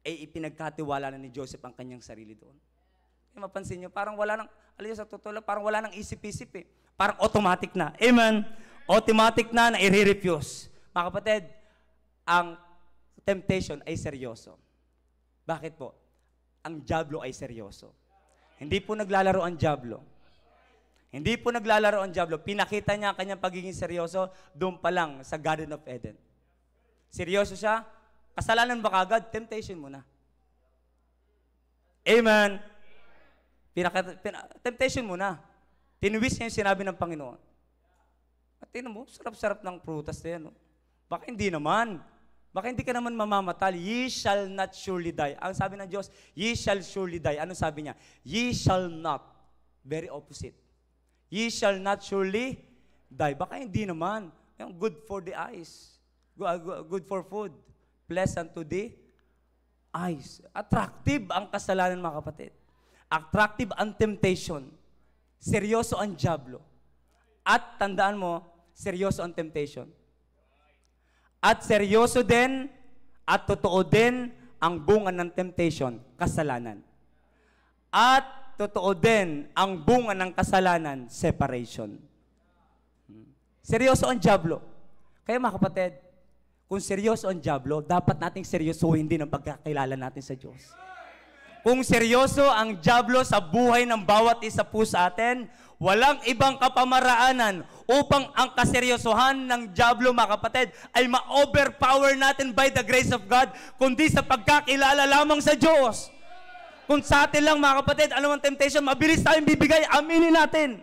ay ipinagkatiwala na ni Joseph ang kanyang sarili doon. Kaya mapansin nyo, parang wala nang, alam sa totoo lang, parang wala nang isip-isip eh. Parang automatic na. Amen? Automatic na na i-refuse. Mga kapatid, ang temptation ay seryoso. Bakit po? Ang Diablo ay seryoso. Hindi po naglalaro ang Diablo. Hindi po naglalaro ang Diablo. Pinakita niya ang kanyang pagiging seryoso doon pa lang sa Garden of Eden. Seryoso siya. Kasalanan ba kagad? Temptation muna. Amen. Pinaka, pina, temptation muna. Tinuwis niya yung sinabi ng Panginoon. At tinan mo, sarap-sarap ng prutas na yan. No? Baka hindi naman. Baka hindi ka naman mamamatay. Ye shall not surely die. Ang sabi ng Diyos, ye shall surely die. Ano sabi niya? Ye shall not. Very opposite. Ye shall not surely die. Baka hindi naman. Good for the eyes. Good for food. Pleasant to the eyes. Attractive ang kasalanan, mga kapatid. Attractive ang temptation. Seryoso ang jablo. At tandaan mo, seryoso ang temptation. At seryoso din, at totoo din, ang bunga ng temptation, kasalanan. At totoo din ang bunga ng kasalanan, separation. Hmm. Seryoso ang Diablo. Kaya mga kapatid, kung seryoso ang Diablo, dapat nating seryosohin din ang pagkakilala natin sa Diyos. Kung seryoso ang Diablo sa buhay ng bawat isa po sa atin, walang ibang kapamaraanan upang ang kaseryosohan ng Diablo, mga kapatid, ay ma-overpower natin by the grace of God, kundi sa pagkakilala lamang sa Diyos. Kung sa atin lang, mga kapatid, ano ang temptation, mabilis tayong bibigay, aminin natin.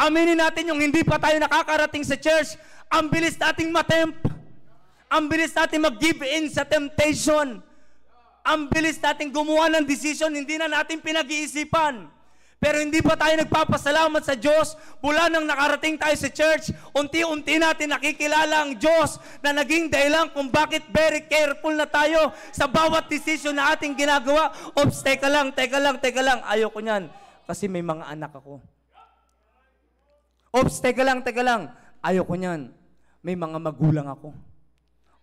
Aminin natin yung hindi pa tayo nakakarating sa church. Ang bilis nating matempt. Ang bilis natin mag-give in sa temptation. Ang bilis nating gumawa ng decision, hindi na natin pinag-iisipan. Pero hindi pa tayo nagpapasalamat sa Diyos mula nang nakarating tayo sa church, unti-unti natin nakikilala ang Diyos na naging dahilan kung bakit very careful na tayo sa bawat decision na ating ginagawa. Ops, teka lang, teka lang, teka lang. Ayoko niyan kasi may mga anak ako. Ops, teka lang, teka lang. Ayoko niyan. May mga magulang ako.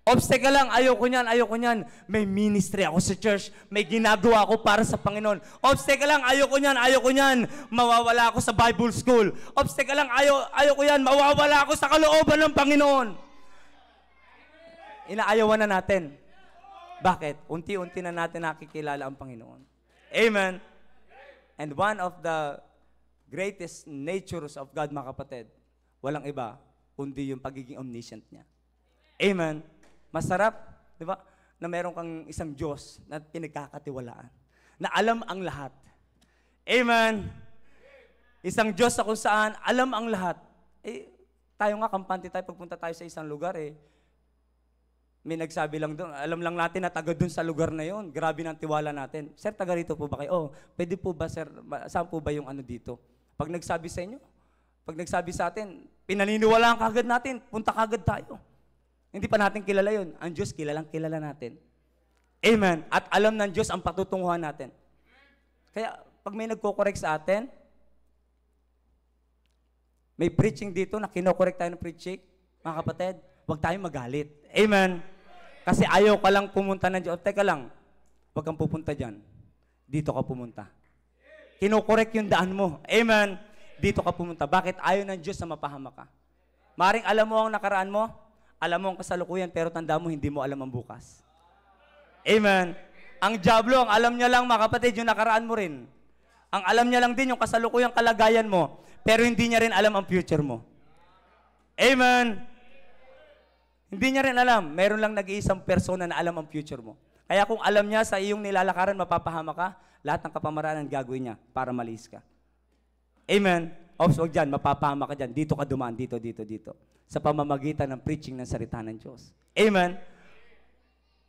Obstacle lang, ayoko niyan, ayoko niyan. May ministry ako sa church. May ginagawa ako para sa Panginoon. Obstacle lang, ayoko niyan, ayoko niyan. Mawawala ako sa Bible school. Obstacle lang, ayo, ayoko niyan. Mawawala ako sa kalooban ng Panginoon. Inaayawan na natin. Bakit? Unti-unti na natin nakikilala ang Panginoon. Amen. And one of the greatest natures of God, mga kapatid, walang iba, kundi yung pagiging omniscient niya. Amen. Masarap, di ba? Na meron kang isang Diyos na pinagkakatiwalaan. Na alam ang lahat. Amen! Isang Diyos sa kung saan alam ang lahat. Eh, tayo nga, kampante tayo, pagpunta tayo sa isang lugar eh. May nagsabi lang doon, alam lang natin na taga doon sa lugar na yon. Grabe ng tiwala natin. Sir, taga rito po ba kayo? Oh, pwede po ba, sir, saan po ba yung ano dito? Pag nagsabi sa inyo, pag nagsabi sa atin, pinaniniwalaan kagad natin, punta kagad tayo. Hindi pa natin kilala yun. Ang Diyos, kilalang kilala natin. Amen. At alam ng Diyos ang patutunguhan natin. Kaya, pag may nagko-correct sa atin, may preaching dito na kinokorek tayo ng preaching, mga kapatid, huwag tayong magalit. Amen. Kasi ayaw ka lang pumunta ng Diyos. Teka lang, huwag kang pupunta dyan. Dito ka pumunta. Kinokorek yung daan mo. Amen. Dito ka pumunta. Bakit? Ayaw ng Diyos na mapahama ka. Maring alam mo ang nakaraan mo, alam mo ang kasalukuyan, pero tanda mo, hindi mo alam ang bukas. Amen. Ang Diablo, ang alam niya lang, mga kapatid, yung nakaraan mo rin. Ang alam niya lang din yung kasalukuyang kalagayan mo, pero hindi niya rin alam ang future mo. Amen. Hindi niya rin alam. Meron lang nag-iisang persona na alam ang future mo. Kaya kung alam niya sa iyong nilalakaran, mapapahama ka, lahat ng kapamaraanan gagawin niya para malis ka. Amen. Ops, huwag dyan, mapapama ka dyan. Dito ka dumaan, dito, dito, dito. Sa pamamagitan ng preaching ng salita ng Diyos. Amen?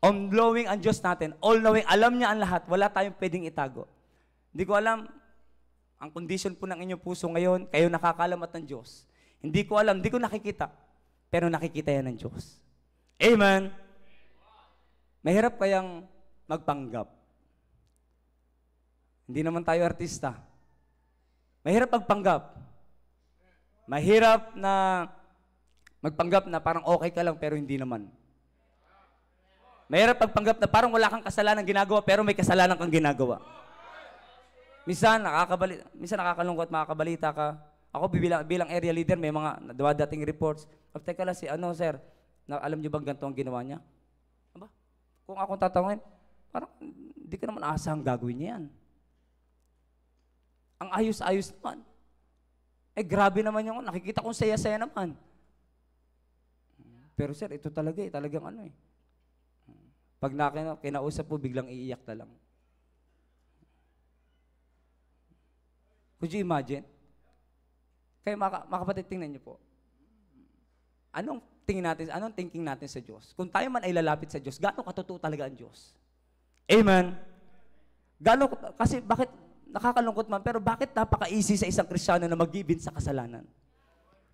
All-knowing ang Diyos natin, all-knowing, alam niya ang lahat, wala tayong pwedeng itago. Hindi ko alam, ang condition po ng inyong puso ngayon, kayo nakakalam nakakalamat ng Diyos. Hindi ko alam, hindi ko nakikita, pero nakikita yan ng Diyos. Amen? Mahirap kayang magpanggap. Hindi naman tayo artista. Mahirap magpanggap. Mahirap na magpanggap na parang okay ka lang pero hindi naman. Mahirap magpanggap na parang wala kang kasalanan ginagawa pero may kasalanan kang ginagawa. Minsan nakakabali, minsan nakakalungkot makakabalita ka. Ako bilang, bilang area leader may mga dumadating reports. Of oh, teka lang si ano sir, na, alam niyo bang ganito ang ginawa niya? Aba, kung ako tatawin, parang hindi ko naman asa ang gagawin niya yan. Ang ayos-ayos naman. Eh, grabe naman yung nakikita kong saya-saya naman. Pero sir, ito talaga eh, talagang ano eh. Pag na, kinausap po, biglang iiyak na lang. Could you imagine? Kaya maka, makapatid, tingnan niyo po. Anong tingin natin, anong thinking natin sa Diyos? Kung tayo man ay lalapit sa Diyos, gaano katotoo talaga ang Diyos? Amen? Gaano, kasi bakit nakakalungkot man, pero bakit napaka-easy sa isang Kristiyano na mag-give sa kasalanan?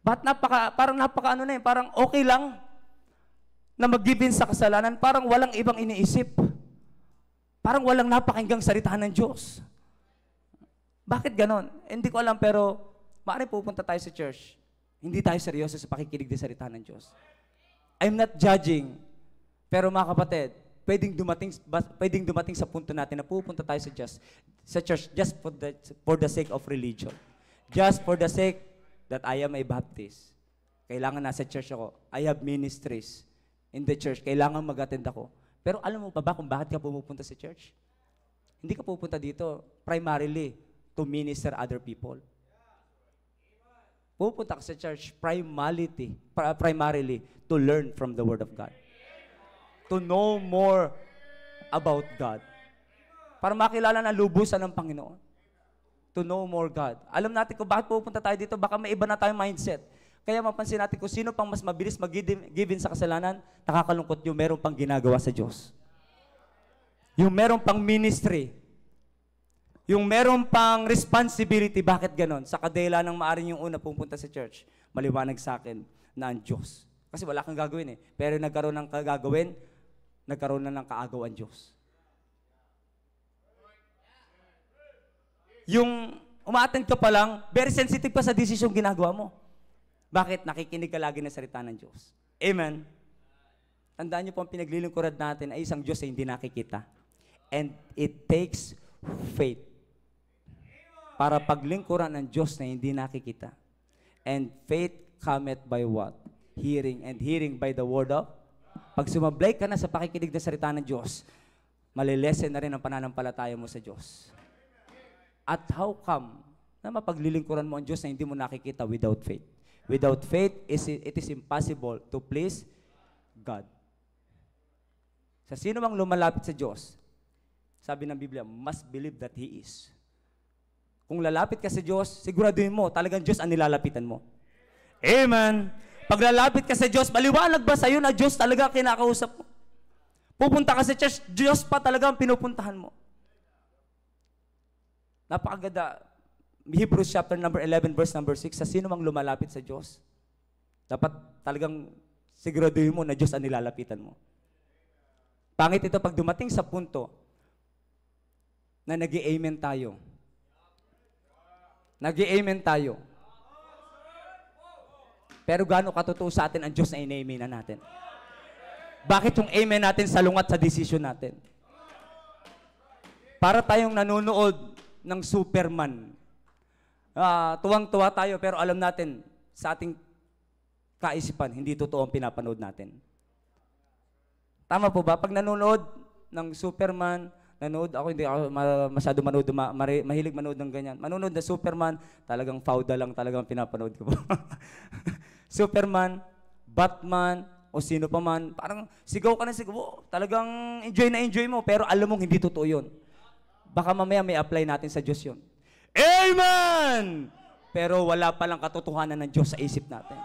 Bakit napaka, parang napaka ano na yun, eh, parang okay lang na mag-give sa kasalanan, parang walang ibang iniisip. Parang walang napakinggang salita ng Diyos. Bakit ganon? Hindi ko alam, pero maaari pupunta tayo sa church. Hindi tayo seryoso sa pakikinig ng salita ng Diyos. I'm not judging. Pero mga kapatid, pwedeng dumating pwedeng dumating sa punto natin na pupunta tayo sa just sa church just for the for the sake of religion. Just for the sake that I am a Baptist. Kailangan na sa church ako. I have ministries in the church. Kailangan mag-attend ako. Pero alam mo pa ba kung bakit ka pumupunta sa church? Hindi ka pupunta dito primarily to minister other people. Pupunta ka sa church primarily, primarily to learn from the Word of God to know more about God. Para makilala na lubusan ng Panginoon. To know more God. Alam natin kung bakit pupunta tayo dito, baka may iba na tayong mindset. Kaya mapansin natin kung sino pang mas mabilis mag given sa kasalanan, nakakalungkot yung meron pang ginagawa sa Diyos. Yung meron pang ministry. Yung meron pang responsibility. Bakit ganon? Sa kadela ng maaring yung una pumunta sa church, maliwanag sa akin na ang Diyos. Kasi wala kang gagawin eh. Pero nagkaroon ng kagagawin, nagkaroon na ng kaagaw ang Diyos. Yung umaattend ka pa lang, very sensitive pa sa desisyon ginagawa mo. Bakit? Nakikinig ka lagi ng salita ng Diyos. Amen. Tandaan niyo po ang pinaglilingkurad natin ay isang Diyos na hindi nakikita. And it takes faith para paglingkuran ng Diyos na hindi nakikita. And faith cometh by what? Hearing. And hearing by the word of pag sumablay ka na sa pakikinig na salita ng Diyos, malilesen na rin ang pananampalataya mo sa Diyos. At how come na mapaglilingkuran mo ang Diyos na hindi mo nakikita without faith? Without faith, it is impossible to please God. Sa sino mang lumalapit sa Diyos, sabi ng Biblia, must believe that He is. Kung lalapit ka sa Diyos, siguraduhin mo, talagang Diyos ang nilalapitan mo. Amen! Paglalapit ka sa Diyos, maliwanag ba sa'yo na Diyos talaga kinakausap mo? Pupunta ka sa church, Diyos pa talaga ang pinupuntahan mo. Napakaganda. Hebrews chapter number 11 verse number 6, sa sino mang lumalapit sa Diyos, dapat talagang siguraduhin mo na Diyos ang nilalapitan mo. Pangit ito pag dumating sa punto na nag amen tayo. nag amen tayo. Pero gaano katotoo sa atin ang Diyos na inaamin na natin? Bakit yung amen natin salungat sa desisyon natin? Para tayong nanonood ng Superman. Uh, tuwang-tuwa tayo pero alam natin sa ating kaisipan, hindi totoo ang pinapanood natin. Tama po ba? Pag nanonood ng Superman, nanood ako, hindi ako masyado manood, ma, mari, mahilig manood ng ganyan. Manonood na Superman, talagang fauda lang talagang pinapanood ko po. <laughs> Superman, Batman, o sino pa man, parang sigaw ka na sigaw, oh, talagang enjoy na enjoy mo, pero alam mong hindi totoo yun. Baka mamaya may apply natin sa Diyos yun. Amen! Pero wala palang katotohanan ng Diyos sa isip natin.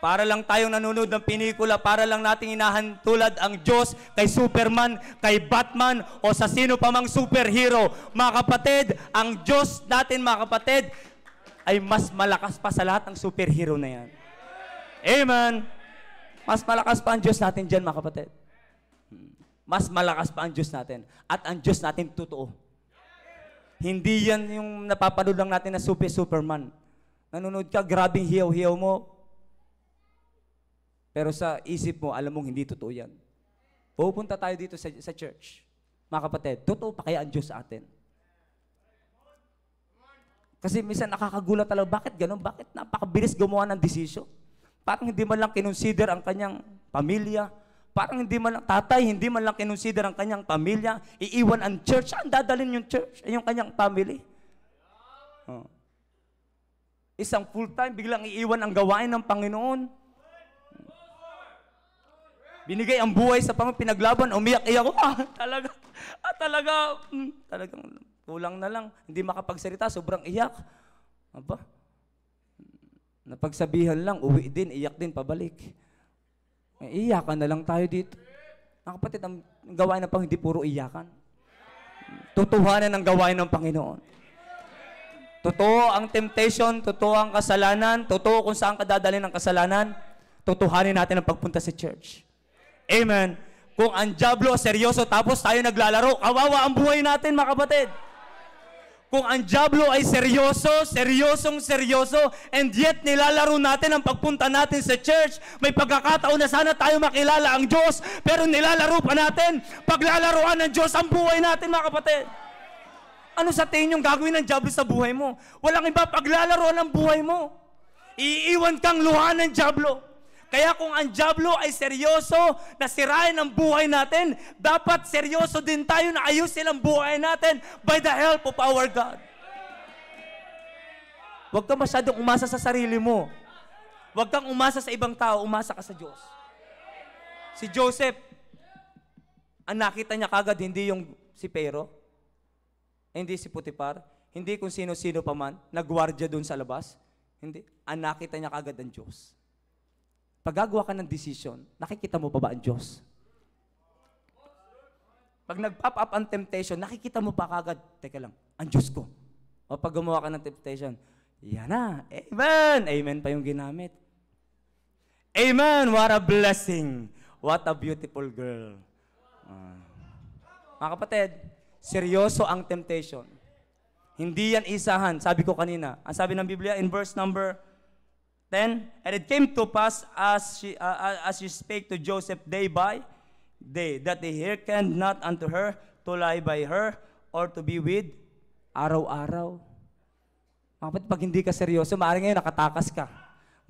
Para lang tayong nanonood ng pinikula, para lang nating inahantulad ang Diyos kay Superman, kay Batman, o sa sino pa mang superhero. Mga kapatid, ang Diyos natin, mga kapatid, ay mas malakas pa sa lahat ng superhero na yan. Amen! Mas malakas pa ang Diyos natin dyan, mga kapatid. Mas malakas pa ang Diyos natin. At ang Diyos natin totoo. Hindi yan yung napapanood lang natin na super superman. Nanonood ka, grabing hiyaw-hiyaw mo. Pero sa isip mo, alam mong hindi totoo yan. Pupunta tayo dito sa, sa church. Mga kapatid, totoo pa kaya ang Diyos sa atin? Kasi minsan nakakagulat talaga, bakit ganun? Bakit napakabilis gumawa ng desisyon? Parang hindi man lang kinonsider ang kanyang pamilya. Parang hindi man lang, tatay, hindi man lang kinonsider ang kanyang pamilya. Iiwan ang church. Saan dadalhin yung church? Eh, yung kanyang family? Oh. Isang full-time, biglang iiwan ang gawain ng Panginoon. Binigay ang buhay sa Panginoon, pinaglaban, umiyak-iyak Oh, <laughs> ah, talaga, ah, talaga, mm, talagang Kulang na lang, hindi makapagsalita, sobrang iyak. Aba, napagsabihan lang, uwi din, iyak din, pabalik. May eh, iyakan na lang tayo dito. Mga kapatid, ang gawain ng Panginoon, hindi puro iyakan. Tutuhanan ang gawain ng Panginoon. Totoo ang temptation, totoo ang kasalanan, totoo kung saan kadadalin ang kasalanan, tutuhanin natin ang pagpunta sa church. Amen. Kung ang Diablo seryoso tapos tayo naglalaro, kawawa ang buhay natin mga kapatid. Kung ang Diablo ay seryoso, seryosong seryoso, and yet nilalaro natin ang pagpunta natin sa church, may pagkakataon na sana tayo makilala ang Diyos, pero nilalaro pa natin. Paglalaroan ng Diyos ang buhay natin, mga kapatid. Ano sa tingin yung gagawin ng Diablo sa buhay mo? Walang iba paglalaroan ang buhay mo. Iiwan kang luha ng Diablo. Kaya kung ang Diablo ay seryoso na sirain ang buhay natin, dapat seryoso din tayo na ayusin ang buhay natin by the help of our God. Huwag kang masyadong umasa sa sarili mo. Huwag kang umasa sa ibang tao, umasa ka sa Diyos. Si Joseph, ang nakita niya kagad, hindi yung si Pero, hindi si Putipar, hindi kung sino-sino pa man, nagwardya dun sa labas. Hindi. Ang nakita niya kagad ang Diyos. Pag gagawa ka ng decision, nakikita mo pa ba ang Diyos? Pag nag-pop up ang temptation, nakikita mo pa kagad, teka lang, ang Diyos ko. O pag gumawa ka ng temptation, yan na, amen! Amen pa yung ginamit. Amen! What a blessing! What a beautiful girl. Uh, mga kapatid, seryoso ang temptation. Hindi yan isahan. Sabi ko kanina, ang sabi ng Biblia in verse number Then, and it came to pass as she uh, uh, as she spake to Joseph day by day that they hearkened not unto her to lie by her or to be with araw-araw. Kapag pag hindi ka seryoso, maaaring ngayon nakatakas ka.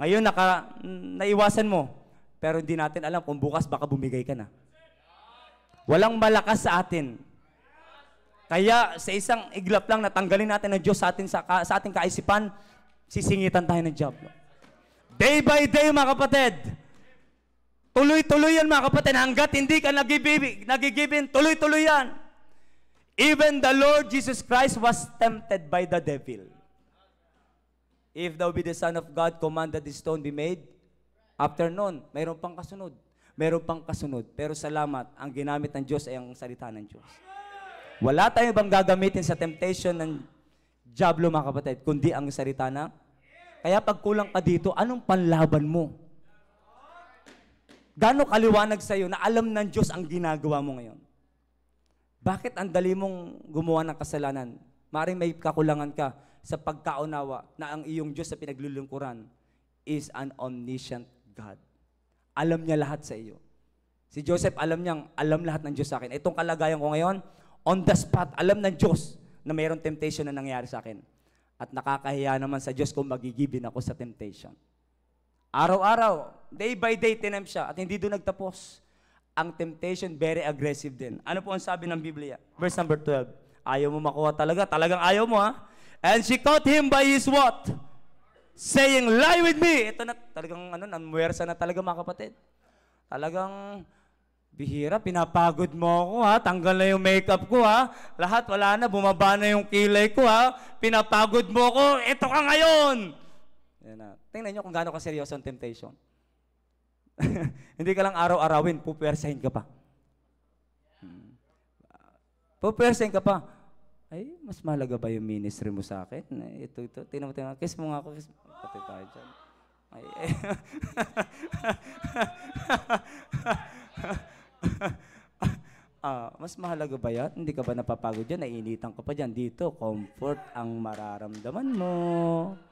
Ngayon naka, naiwasan mo. Pero hindi natin alam kung bukas baka bumigay ka na. Walang malakas sa atin. Kaya sa isang iglap lang natanggalin natin ng Diyos sa atin sa, sa ating kaisipan, sisingitan tayo ng Diablo. Day by day, mga kapatid. Tuloy-tuloy yan, mga kapatid. Hanggat hindi ka nagigibin, nagigibin tuloy-tuloy yan. Even the Lord Jesus Christ was tempted by the devil. If thou be the Son of God, command that this stone be made. After nun, mayroon pang kasunod. Mayroon pang kasunod. Pero salamat, ang ginamit ng Diyos ay ang salita ng Diyos. Wala tayong ibang gagamitin sa temptation ng Diablo, mga kapatid, kundi ang salita ng kaya pag kulang ka dito, anong panlaban mo? Gano'ng kaliwanag sa iyo na alam ng Diyos ang ginagawa mo ngayon? Bakit ang dali mong gumawa ng kasalanan? Maring may kakulangan ka sa pagkaunawa na ang iyong Diyos sa pinaglulungkuran is an omniscient God. Alam niya lahat sa iyo. Si Joseph, alam niyang, alam lahat ng Diyos sa akin. Itong kalagayan ko ngayon, on the spot, alam ng Diyos na mayroong temptation na nangyari sa akin. At nakakahiya naman sa Diyos kung magigibin ako sa temptation. Araw-araw, day by day, tinem siya at hindi doon nagtapos. Ang temptation, very aggressive din. Ano po ang sabi ng Biblia? Verse number 12. Ayaw mo makuha talaga. Talagang ayaw mo, ha? And she caught him by his what? Saying, lie with me! Ito na, talagang ano, namwersa na talaga, mga kapatid. Talagang, Bihira, pinapagod mo ako ha. Tanggal na yung makeup ko ha. Lahat wala na, bumaba na yung kilay ko ha. Pinapagod mo ako, ito ka ngayon! Yan na. Tingnan niyo kung gaano kaseryoso ang temptation. <laughs> Hindi ka lang araw-arawin, pupersahin ka pa. Hmm. Pupersahin ka pa. Ay, mas mahalaga ba yung ministry mo sa akin? ito, ito. Tingnan mo, tingnan mo. Kiss mo nga ako. Kiss mo. Ay, eh. ay. <laughs> <laughs> ah, mas mahalaga ba yan? Hindi ka ba napapagod dyan? Nainitan ka pa dyan. Dito, comfort ang mararamdaman mo. Ah,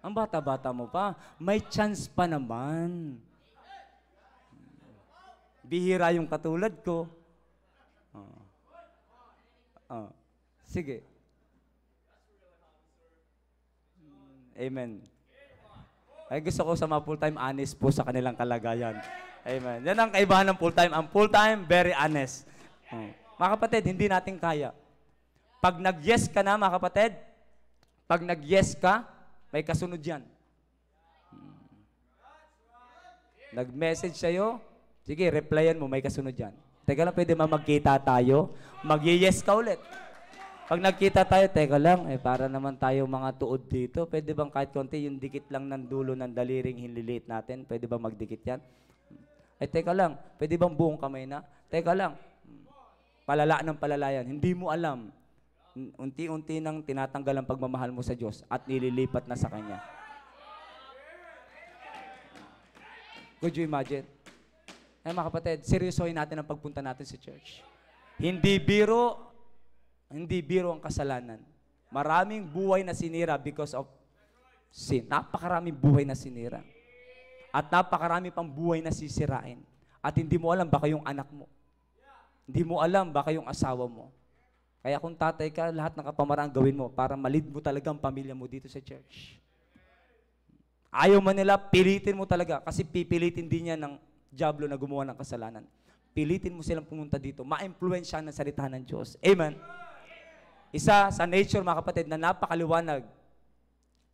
ang bata-bata mo pa, may chance pa naman. Bihira yung katulad ko. Oh. Oh. Sige. Amen. Ay gusto ko sa mga full-time honest po sa kanilang kalagayan. Amen. Yan ang kaibahan ng full-time. Ang full-time, very honest. Hmm. Mga kapatid, hindi natin kaya. Pag nag-yes ka na, mga kapatid, pag nag-yes ka, may kasunod yan. Hmm. Nag-message sa'yo, sige, replyan mo, may kasunod yan. Teka lang, pwede ba magkita tayo? Mag-yes ka ulit. Pag nagkita tayo, teka lang, eh, para naman tayo mga tuod dito, pwede bang kahit konti, yung dikit lang ng dulo ng daliring hinliliit natin, pwede ba magdikit yan? Eh, teka lang, pwede bang buong kamay na? Teka lang, palala ng palalayan. Hindi mo alam. Unti-unti nang tinatanggal ang pagmamahal mo sa Diyos at nililipat na sa Kanya. Could you imagine? Eh mga kapatid, seryosohin natin ang pagpunta natin sa church. Hindi biro, hindi biro ang kasalanan. Maraming buhay na sinira because of sin. Napakaraming buhay na sinira. At napakarami pang buhay na sisirain. At hindi mo alam baka yung anak mo. Hindi mo alam baka yung asawa mo. Kaya kung tatay ka, lahat ng kapamaraan gawin mo para malid mo talaga ang pamilya mo dito sa church. Ayaw man nila, pilitin mo talaga kasi pipilitin din niya ng jablo na gumawa ng kasalanan. Pilitin mo silang pumunta dito. Ma-influensya ng salita ng Diyos. Amen. Isa sa nature, mga kapatid, na napakaliwanag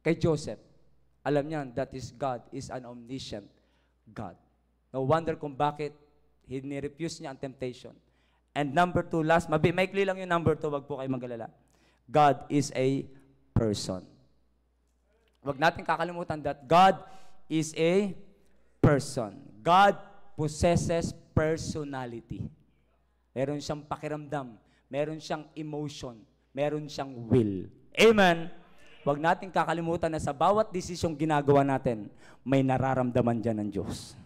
kay Joseph alam niyan that is God is an omniscient God. No wonder kung bakit refuse niya ang temptation. And number two, last, mabi, maikli lang yung number two, wag po kayo magalala. God is a person. Wag natin kakalimutan that God is a person. God possesses personality. Meron siyang pakiramdam. Meron siyang emotion. Meron siyang will. Amen. Huwag nating kakalimutan na sa bawat desisyong ginagawa natin, may nararamdaman dyan ng Diyos.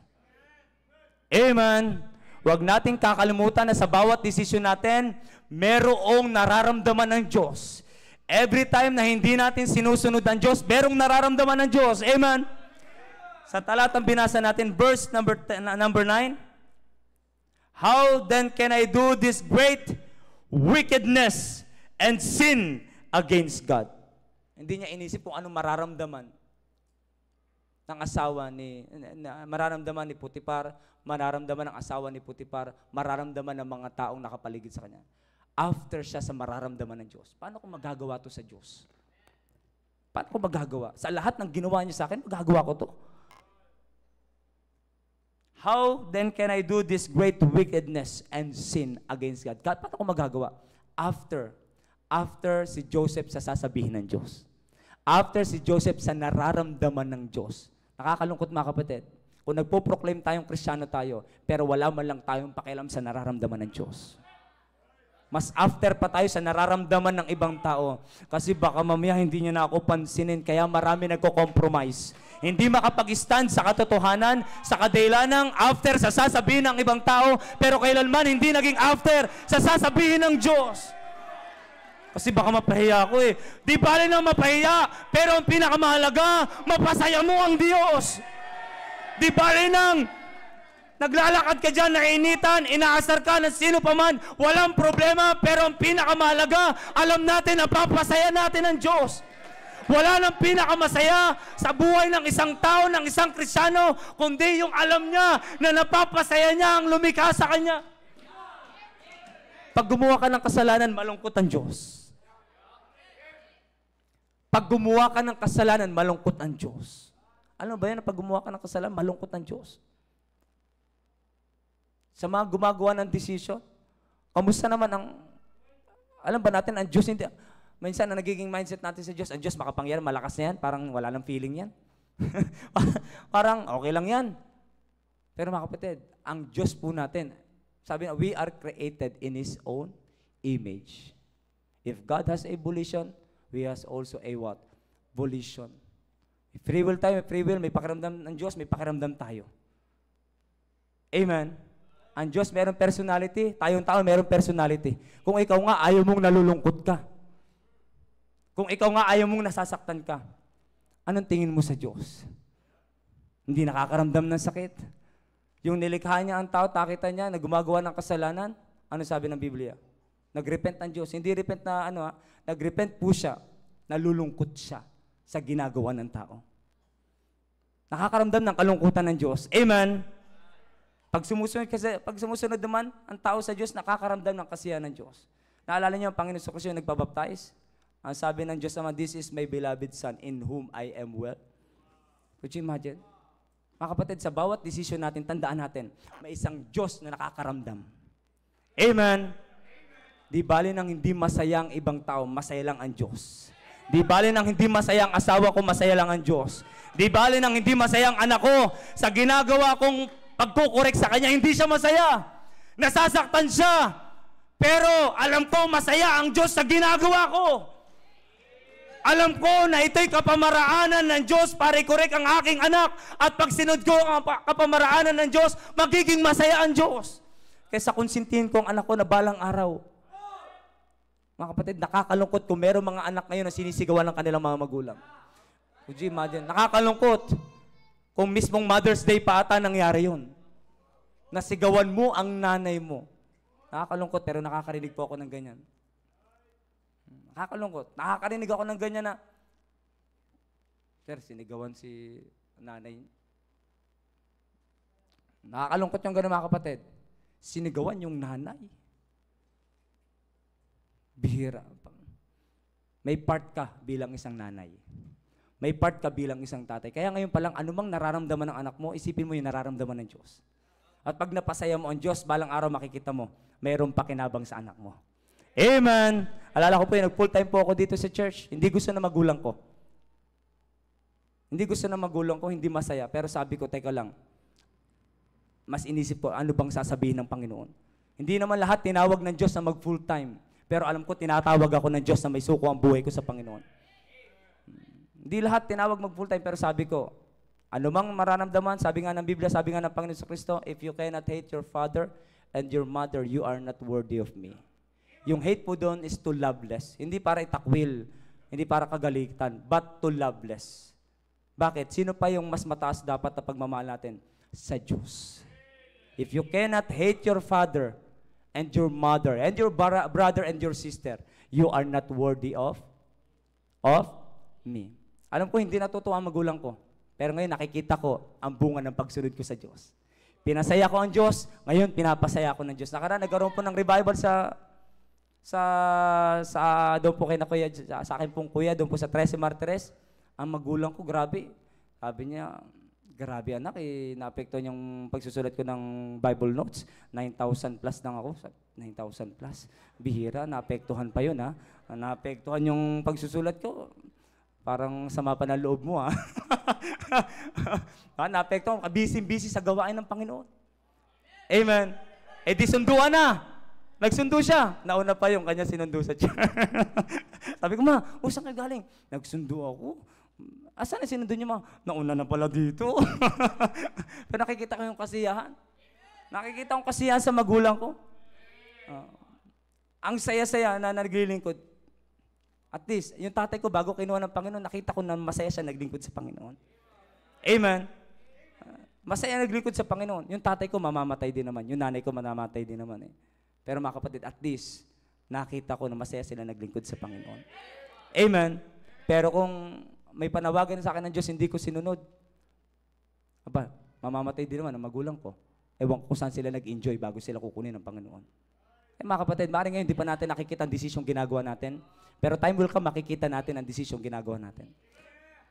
Amen! Huwag nating kakalimutan na sa bawat desisyon natin, merong nararamdaman ng Diyos. Every time na hindi natin sinusunod ang Diyos, merong nararamdaman ng Diyos. Amen? Sa talatang binasa natin, verse number, number 9, How then can I do this great wickedness and sin against God? Hindi niya inisip kung anong mararamdaman ng asawa ni, mararamdaman ni Putipar, mararamdaman ng asawa ni Putipar, mararamdaman ng mga taong nakapaligid sa kanya. After siya sa mararamdaman ng Diyos. Paano ko magagawa to sa Diyos? Paano ko magagawa? Sa lahat ng ginawa niya sa akin, magagawa ko to. How then can I do this great wickedness and sin against God? God, paano ko magagawa? After, after si Joseph sa sasabihin ng Diyos after si Joseph sa nararamdaman ng Diyos. Nakakalungkot mga kapatid. Kung nagpo-proclaim tayong krisyano tayo, pero wala man lang tayong pakialam sa nararamdaman ng Diyos. Mas after pa tayo sa nararamdaman ng ibang tao. Kasi baka mamaya hindi niya na ako pansinin, kaya marami nagko-compromise. Hindi makapag-stand sa katotohanan, sa kadailanang after sa sasabihin ng ibang tao, pero kailanman hindi naging after sa sasabihin ng Diyos. Kasi baka mapahiya ako eh. Di bale nang mapahiya, pero ang pinakamahalaga, mapasaya mo ang Diyos. Di bale nang naglalakad ka dyan, nainitan, inaasar ka ng sino paman, walang problema, pero ang pinakamahalaga, alam natin, napapasaya natin ang Diyos. Wala nang pinakamasaya sa buhay ng isang tao, ng isang krisyano, kundi yung alam niya na napapasaya niya ang lumikha sa kanya. Pag gumawa ka ng kasalanan, malungkot ang Diyos. Pag gumawa ka ng kasalanan, malungkot ang Diyos. Alam ba yan, pag gumawa ka ng kasalanan, malungkot ang Diyos. Sa mga gumagawa ng decision, kamusta naman ang, alam ba natin, ang Diyos hindi, minsan na nagiging mindset natin sa Diyos, ang Diyos makapangyari, malakas na yan, parang wala lang feeling yan. <laughs> parang okay lang yan. Pero mga kapatid, ang Diyos po natin, sabi na, we are created in His own image. If God has a volition, we has also a what? Volition. May free will tayo, may free will, may pakiramdam ng Diyos, may pakiramdam tayo. Amen? Ang Diyos meron personality, tayong tao meron personality. Kung ikaw nga, ayaw mong nalulungkot ka. Kung ikaw nga, ayaw mong nasasaktan ka. Anong tingin mo sa Diyos? Hindi nakakaramdam ng sakit. Yung nilikha niya ang tao, takita niya na gumagawa ng kasalanan. Ano sabi ng Biblia? Nagrepent ang Diyos. Hindi repent na ano ha, Nagrepent po siya, nalulungkot siya sa ginagawa ng tao. Nakakaramdam ng kalungkutan ng Diyos. Amen. Pag sumusunod, kasi, pag sumusunod naman, ang tao sa Diyos nakakaramdam ng kasiyahan ng Diyos. Naalala niyo ang Panginoon sa kasi nagbabaptize? Ang sabi ng Diyos naman, this is my beloved son in whom I am well. Could you imagine? Mga kapatid, sa bawat desisyon natin, tandaan natin, may isang Diyos na nakakaramdam. Amen. Di bali nang hindi masaya ang ibang tao, masaya lang ang Diyos. Di bali nang hindi masaya ang asawa ko, masaya lang ang Diyos. Di bali nang hindi masaya ang anak ko sa ginagawa kong pagkukorek sa kanya, hindi siya masaya. Nasasaktan siya. Pero alam ko masaya ang Diyos sa ginagawa ko. Alam ko na ito'y kapamaraanan ng Diyos para i-correct ang aking anak. At pag sinod ko ang kapamaraanan ng Diyos, magiging masaya ang Diyos. Kaysa konsintihin ko ang anak ko na balang araw, mga kapatid, nakakalungkot kung meron mga anak ngayon na sinisigawan ng kanilang mga magulang. Could you imagine? Nakakalungkot kung mismong Mother's Day pa ata nangyari yun. Nasigawan mo ang nanay mo. Nakakalungkot pero nakakarinig po ako ng ganyan. Nakakalungkot. Nakakarinig ako ng ganyan na, Sir, sinigawan si nanay. Nakakalungkot yung gano'n mga kapatid. Sinigawan yung nanay. Bihira. May part ka bilang isang nanay. May part ka bilang isang tatay. Kaya ngayon palang, anumang nararamdaman ng anak mo, isipin mo yung nararamdaman ng Diyos. At pag napasaya mo ang Diyos, balang araw makikita mo, mayroong pakinabang sa anak mo. Amen! Alala ko po yun, nag-full time po ako dito sa church. Hindi gusto na magulang ko. Hindi gusto na magulang ko, hindi masaya. Pero sabi ko, teka lang, mas inisip ko, ano bang sasabihin ng Panginoon? Hindi naman lahat tinawag ng Diyos na mag-full time. Pero alam ko, tinatawag ako ng Diyos na may suko ang buhay ko sa Panginoon. Hmm. Hindi lahat tinawag mag full-time, pero sabi ko, anumang mararamdaman, sabi nga ng Biblia, sabi nga ng Panginoon sa Kristo, if you cannot hate your father and your mother, you are not worthy of me. Yung hate po doon is to loveless. Hindi para itakwil, hindi para kagalitan, but to loveless. Bakit? Sino pa yung mas mataas dapat na pagmamahal natin? Sa Diyos. If you cannot hate your father and your mother and your brother and your sister, you are not worthy of of me. Alam ko, hindi natutuwa ang magulang ko. Pero ngayon, nakikita ko ang bunga ng pagsunod ko sa Diyos. Pinasaya ko ang Diyos. Ngayon, pinapasaya ko ng Diyos. Nakaraan, nagkaroon po ng revival sa sa sa doon po kay na kuya sa, sa akin pong kuya doon po sa 13 Martires ang magulang ko grabe sabi niya Grabe anak, eh, naapektuhan yung pagsusulat ko ng Bible notes. 9,000 plus lang ako. 9,000 plus. Bihira, naapektuhan pa yun ha. Naapektuhan yung pagsusulat ko. Parang sama pa ng loob mo ha. ha <laughs> ah, naapektuhan, busy-busy sa gawain ng Panginoon. Amen. Eh di sunduan na. Nagsundo siya. Nauna pa yung kanya sinundo sa <laughs> church. Sabi ko, ma, oh, ka galing? Nagsundo ako. Asan na sino doon yung mga, nauna na pala dito. <laughs> Pero nakikita ko yung kasiyahan. Nakikita ko kasiyahan sa magulang ko. Uh, ang saya-saya na naglilingkod. At least, yung tatay ko bago kinuha ng Panginoon, nakita ko na masaya siya naglingkod sa Panginoon. Amen. Uh, masaya naglingkod sa Panginoon. Yung tatay ko mamamatay din naman. Yung nanay ko mamamatay din naman eh. Pero mga kapatid, at least, nakita ko na masaya sila naglingkod sa Panginoon. Amen. Pero kung may panawagan sa akin ng Diyos, hindi ko sinunod. Aba, mamamatay din naman ang magulang ko. Ewan ko kung saan sila nag-enjoy bago sila kukunin ng Panginoon. Eh mga kapatid, maaaring ngayon hindi pa natin nakikita ang desisyong ginagawa natin. Pero time will come, makikita natin ang desisyong ginagawa natin.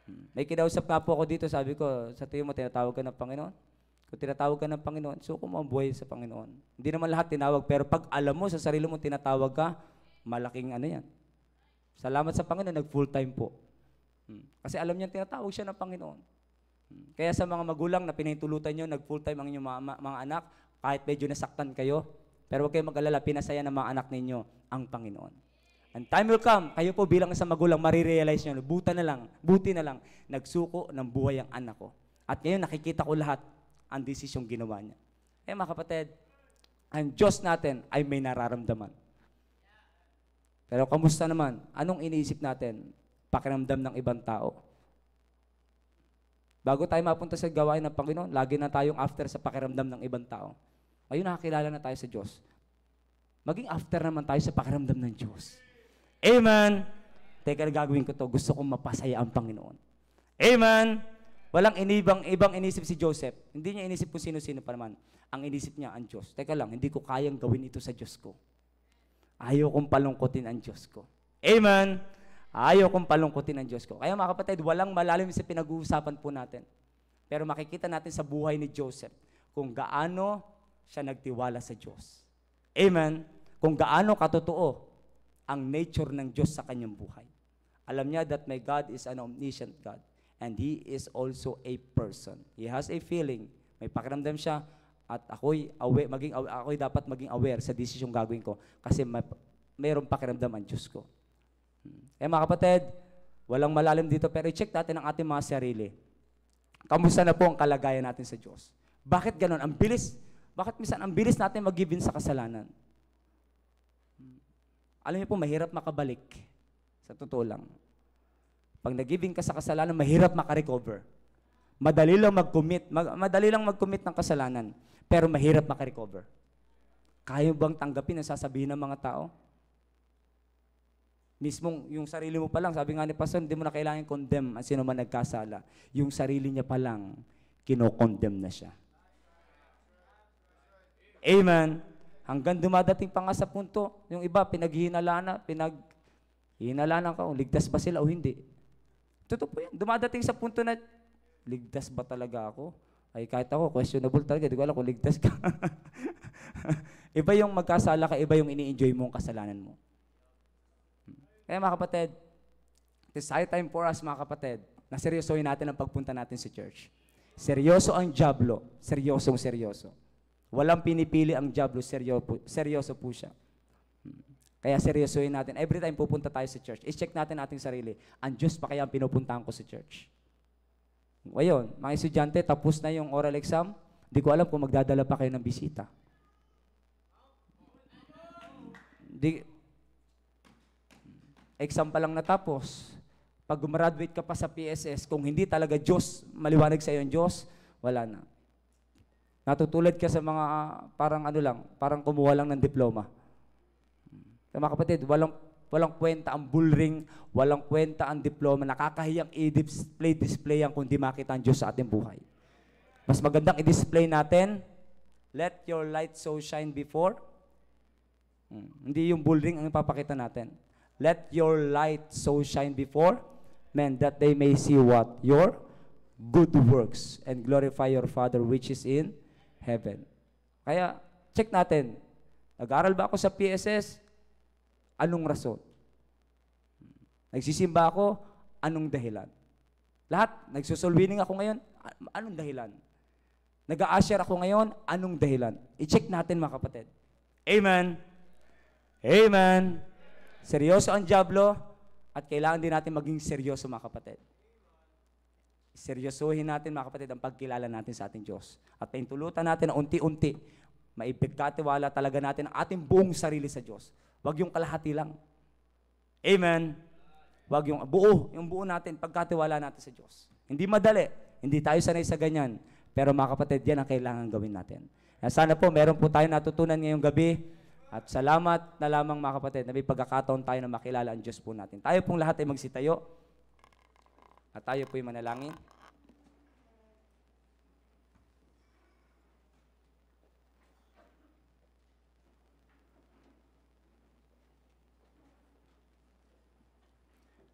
Hmm. May kinausap nga po ako dito, sabi ko, sa tingin mo, tinatawag ka ng Panginoon? Kung tinatawag ka ng Panginoon, suko mo ang buhay sa Panginoon. Hindi naman lahat tinawag, pero pag alam mo sa sarili mo tinatawag ka, malaking ano yan. Salamat sa Panginoon, nag full time po. Kasi alam niya, tinatawag siya ng Panginoon. Hmm. Kaya sa mga magulang na pinahintulutan niyo, nag-full-time ang inyong mga, mga anak, kahit medyo nasaktan kayo, pero huwag kayong mag-alala, pinasaya ng mga anak ninyo ang Panginoon. And time will come, kayo po bilang isang magulang, marirealize nyo, buta na lang, buti na lang, nagsuko ng buhay ang anak ko. At ngayon, nakikita ko lahat ang desisyong ginawa niya. Eh mga kapatid, ang Diyos natin ay may nararamdaman. Pero kamusta naman? Anong iniisip natin? pakiramdam ng ibang tao. Bago tayo mapunta sa gawain ng Panginoon, lagi na tayong after sa pakiramdam ng ibang tao. Ngayon nakakilala na tayo sa Diyos. Maging after naman tayo sa pakiramdam ng Diyos. Amen! Teka, gagawin ko to. Gusto kong mapasaya ang Panginoon. Amen! Walang inibang, ibang inisip si Joseph. Hindi niya inisip kung sino-sino pa naman. Ang inisip niya, ang Diyos. Teka lang, hindi ko kayang gawin ito sa Diyos ko. Ayaw kong palungkotin ang Diyos ko. Amen! Ayaw kong palungkutin ng Diyos ko. Kaya mga kapatid, walang malalim sa pinag-uusapan po natin. Pero makikita natin sa buhay ni Joseph kung gaano siya nagtiwala sa Diyos. Amen? Kung gaano katotoo ang nature ng Diyos sa kanyang buhay. Alam niya that my God is an omniscient God and He is also a person. He has a feeling. May pakiramdam siya at ako'y aware, maging, ako'y dapat maging aware sa desisyong gagawin ko kasi may, mayroong pakiramdam ang Diyos ko. Eh mga kapatid, walang malalim dito pero i-check natin ang ating mga sarili. Kamusta na po ang kalagayan natin sa Diyos? Bakit ganun? Ang bilis. Bakit minsan ang bilis natin mag-give sa kasalanan? Hmm. Alam niyo po, mahirap makabalik. Sa totoo lang. Pag nag-giving ka sa kasalanan, mahirap makarecover. Madali lang mag-commit. Mag- madali lang mag-commit ng kasalanan. Pero mahirap makarecover. Kaya bang tanggapin ang sasabihin ng mga tao? Mismong yung sarili mo pa lang, sabi nga ni Pastor, hindi mo na kailangan condemn ang sino man nagkasala. Yung sarili niya pa lang, kinokondemn na siya. Amen. Hanggang dumadating pa nga sa punto, yung iba, pinaghihinala na, pinag, hinalanan ka kung oh, ligtas ba sila o hindi. Totoo po yan. Dumadating sa punto na, ligtas ba talaga ako? Ay, kahit ako, questionable talaga. Hindi ko alam kung ligtas ka. <laughs> iba yung magkasala ka, iba yung ini-enjoy mo ang kasalanan mo. Kaya mga kapatid, it is high time for us mga kapatid na seryosohin natin ang pagpunta natin sa church. Seryoso ang jablo, seryosong seryoso. Walang pinipili ang Diablo, seryoso, seryoso po siya. Hmm. Kaya seryosohin natin. Every time pupunta tayo sa church, i-check natin ating sarili. Ang Diyos pa kaya ang pinupuntahan ko sa church? Ngayon, mga estudyante, tapos na yung oral exam. Hindi ko alam kung magdadala pa kayo ng bisita. Di, exam pa lang natapos, pag gumraduate ka pa sa PSS, kung hindi talaga Diyos, maliwanag sa iyo ang Diyos, wala na. Natutulad ka sa mga parang ano lang, parang kumuha lang ng diploma. Kaya mga kapatid, walang, walang kwenta ang bullring, walang kwenta ang diploma, nakakahiyang i-display, display yan kundi makita ang Diyos sa ating buhay. Mas magandang i-display natin, let your light so shine before. Hmm. Hindi yung bullring ang ipapakita natin. Let your light so shine before men that they may see what? Your good works and glorify your Father which is in heaven. Kaya, check natin. Nag-aral ba ako sa PSS? Anong rason? Nagsisimba ako? Anong dahilan? Lahat, nagsusolwining ako ngayon? Anong dahilan? nag a ako ngayon? Anong dahilan? I-check natin mga kapatid. Amen. Amen. Seryoso ang Diablo at kailangan din natin maging seryoso mga kapatid. Seryosohin natin mga kapatid ang pagkilala natin sa ating Diyos. At paintulutan natin na unti-unti, maipagkatiwala talaga natin ang ating buong sarili sa Diyos. Huwag yung kalahati lang. Amen. Huwag yung buo, yung buo natin, pagkatiwala natin sa Diyos. Hindi madali. Hindi tayo sanay sa ganyan. Pero mga kapatid, yan ang kailangan gawin natin. Sana po, meron po tayong natutunan ngayong gabi at salamat na lamang mga kapatid na may pagkakataon tayo na makilala ang Diyos po natin. Tayo pong lahat ay magsitayo at tayo po'y manalangin.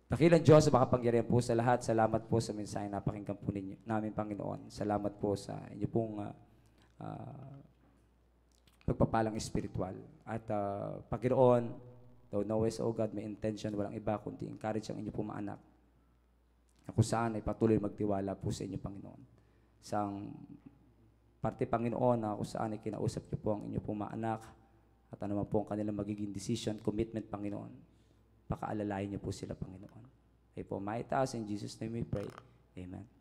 Dakilang Diyos, makapangyarihan po sa lahat. Salamat po sa mensahe na pakinggan po ninyo, namin, Panginoon. Salamat po sa inyo pong uh, uh, pagpapalang espiritual. At uh, Panginoon, thou knowest, O God, may intention, walang iba, kundi encourage ang inyo po anak na kung saan ay patuloy magtiwala po sa inyo, Panginoon. Isang parte, Panginoon, na kung saan ay kinausap niyo po ang inyo pong anak at ano man po ang kanilang magiging decision, commitment, Panginoon. Pakaalalayan niyo po sila, Panginoon. Ay po, maitaas in Jesus' name we pray. Amen.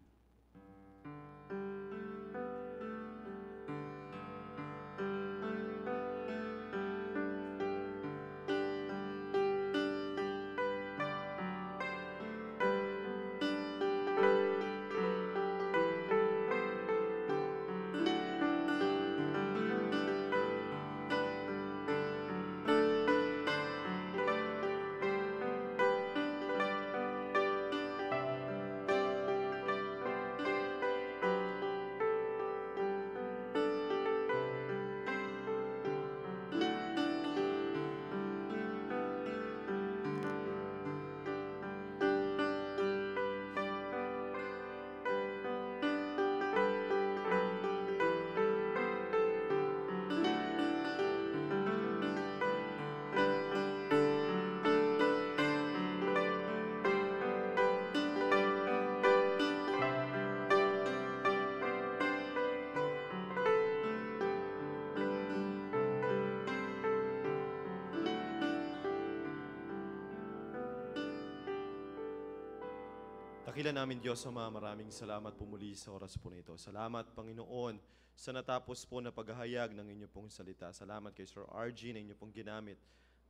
namin Diyos Ama, maraming salamat po muli sa oras po na ito. Salamat Panginoon sa natapos po na paghahayag ng inyo pong salita. Salamat kay Sir RG na inyo pong ginamit.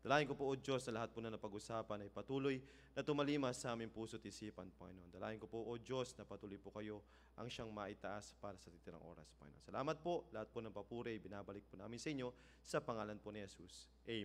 Dalayan ko po o Diyos sa lahat po na napag-usapan ay patuloy na tumalima sa aming puso at isipan, Panginoon. Dalayan ko po o Diyos na patuloy po kayo ang siyang maitaas para sa titirang oras, Panginoon. Salamat po, lahat po ng papuri, binabalik po namin sa inyo sa pangalan po ni Jesus. Amen.